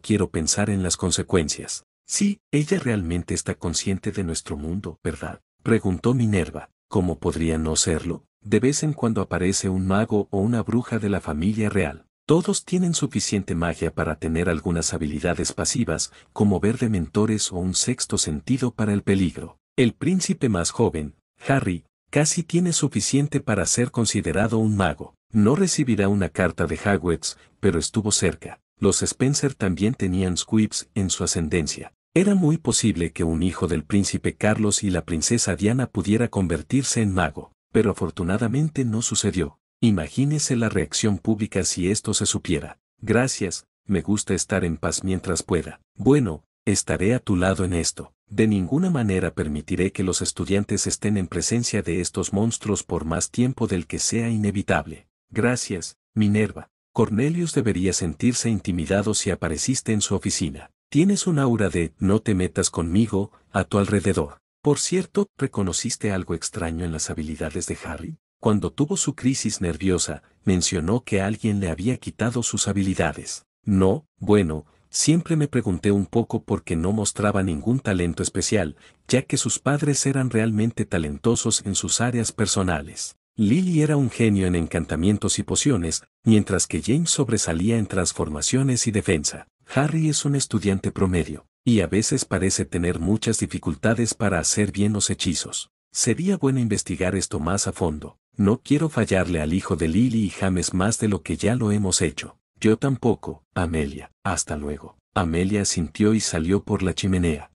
quiero pensar en las consecuencias. Sí, ella realmente está consciente de nuestro mundo, ¿verdad? Preguntó Minerva. ¿Cómo podría no serlo? De vez en cuando aparece un mago o una bruja de la familia real. Todos tienen suficiente magia para tener algunas habilidades pasivas, como ver de mentores o un sexto sentido para el peligro. El príncipe más joven, Harry, casi tiene suficiente para ser considerado un mago. No recibirá una carta de Hogwarts, pero estuvo cerca. Los Spencer también tenían Squibs en su ascendencia. Era muy posible que un hijo del príncipe Carlos y la princesa Diana pudiera convertirse en mago, pero afortunadamente no sucedió. Imagínese la reacción pública si esto se supiera. Gracias, me gusta estar en paz mientras pueda. Bueno, estaré a tu lado en esto. De ninguna manera permitiré que los estudiantes estén en presencia de estos monstruos por más tiempo del que sea inevitable. Gracias, Minerva. Cornelius debería sentirse intimidado si apareciste en su oficina. Tienes un aura de no te metas conmigo a tu alrededor. Por cierto, ¿reconociste algo extraño en las habilidades de Harry? Cuando tuvo su crisis nerviosa, mencionó que alguien le había quitado sus habilidades. No, bueno, Siempre me pregunté un poco por qué no mostraba ningún talento especial, ya que sus padres eran realmente talentosos en sus áreas personales. Lily era un genio en encantamientos y pociones, mientras que James sobresalía en transformaciones y defensa. Harry es un estudiante promedio, y a veces parece tener muchas dificultades para hacer bien los hechizos. Sería bueno investigar esto más a fondo. No quiero fallarle al hijo de Lily y James más de lo que ya lo hemos hecho. Yo tampoco, Amelia. Hasta luego. Amelia sintió y salió por la chimenea.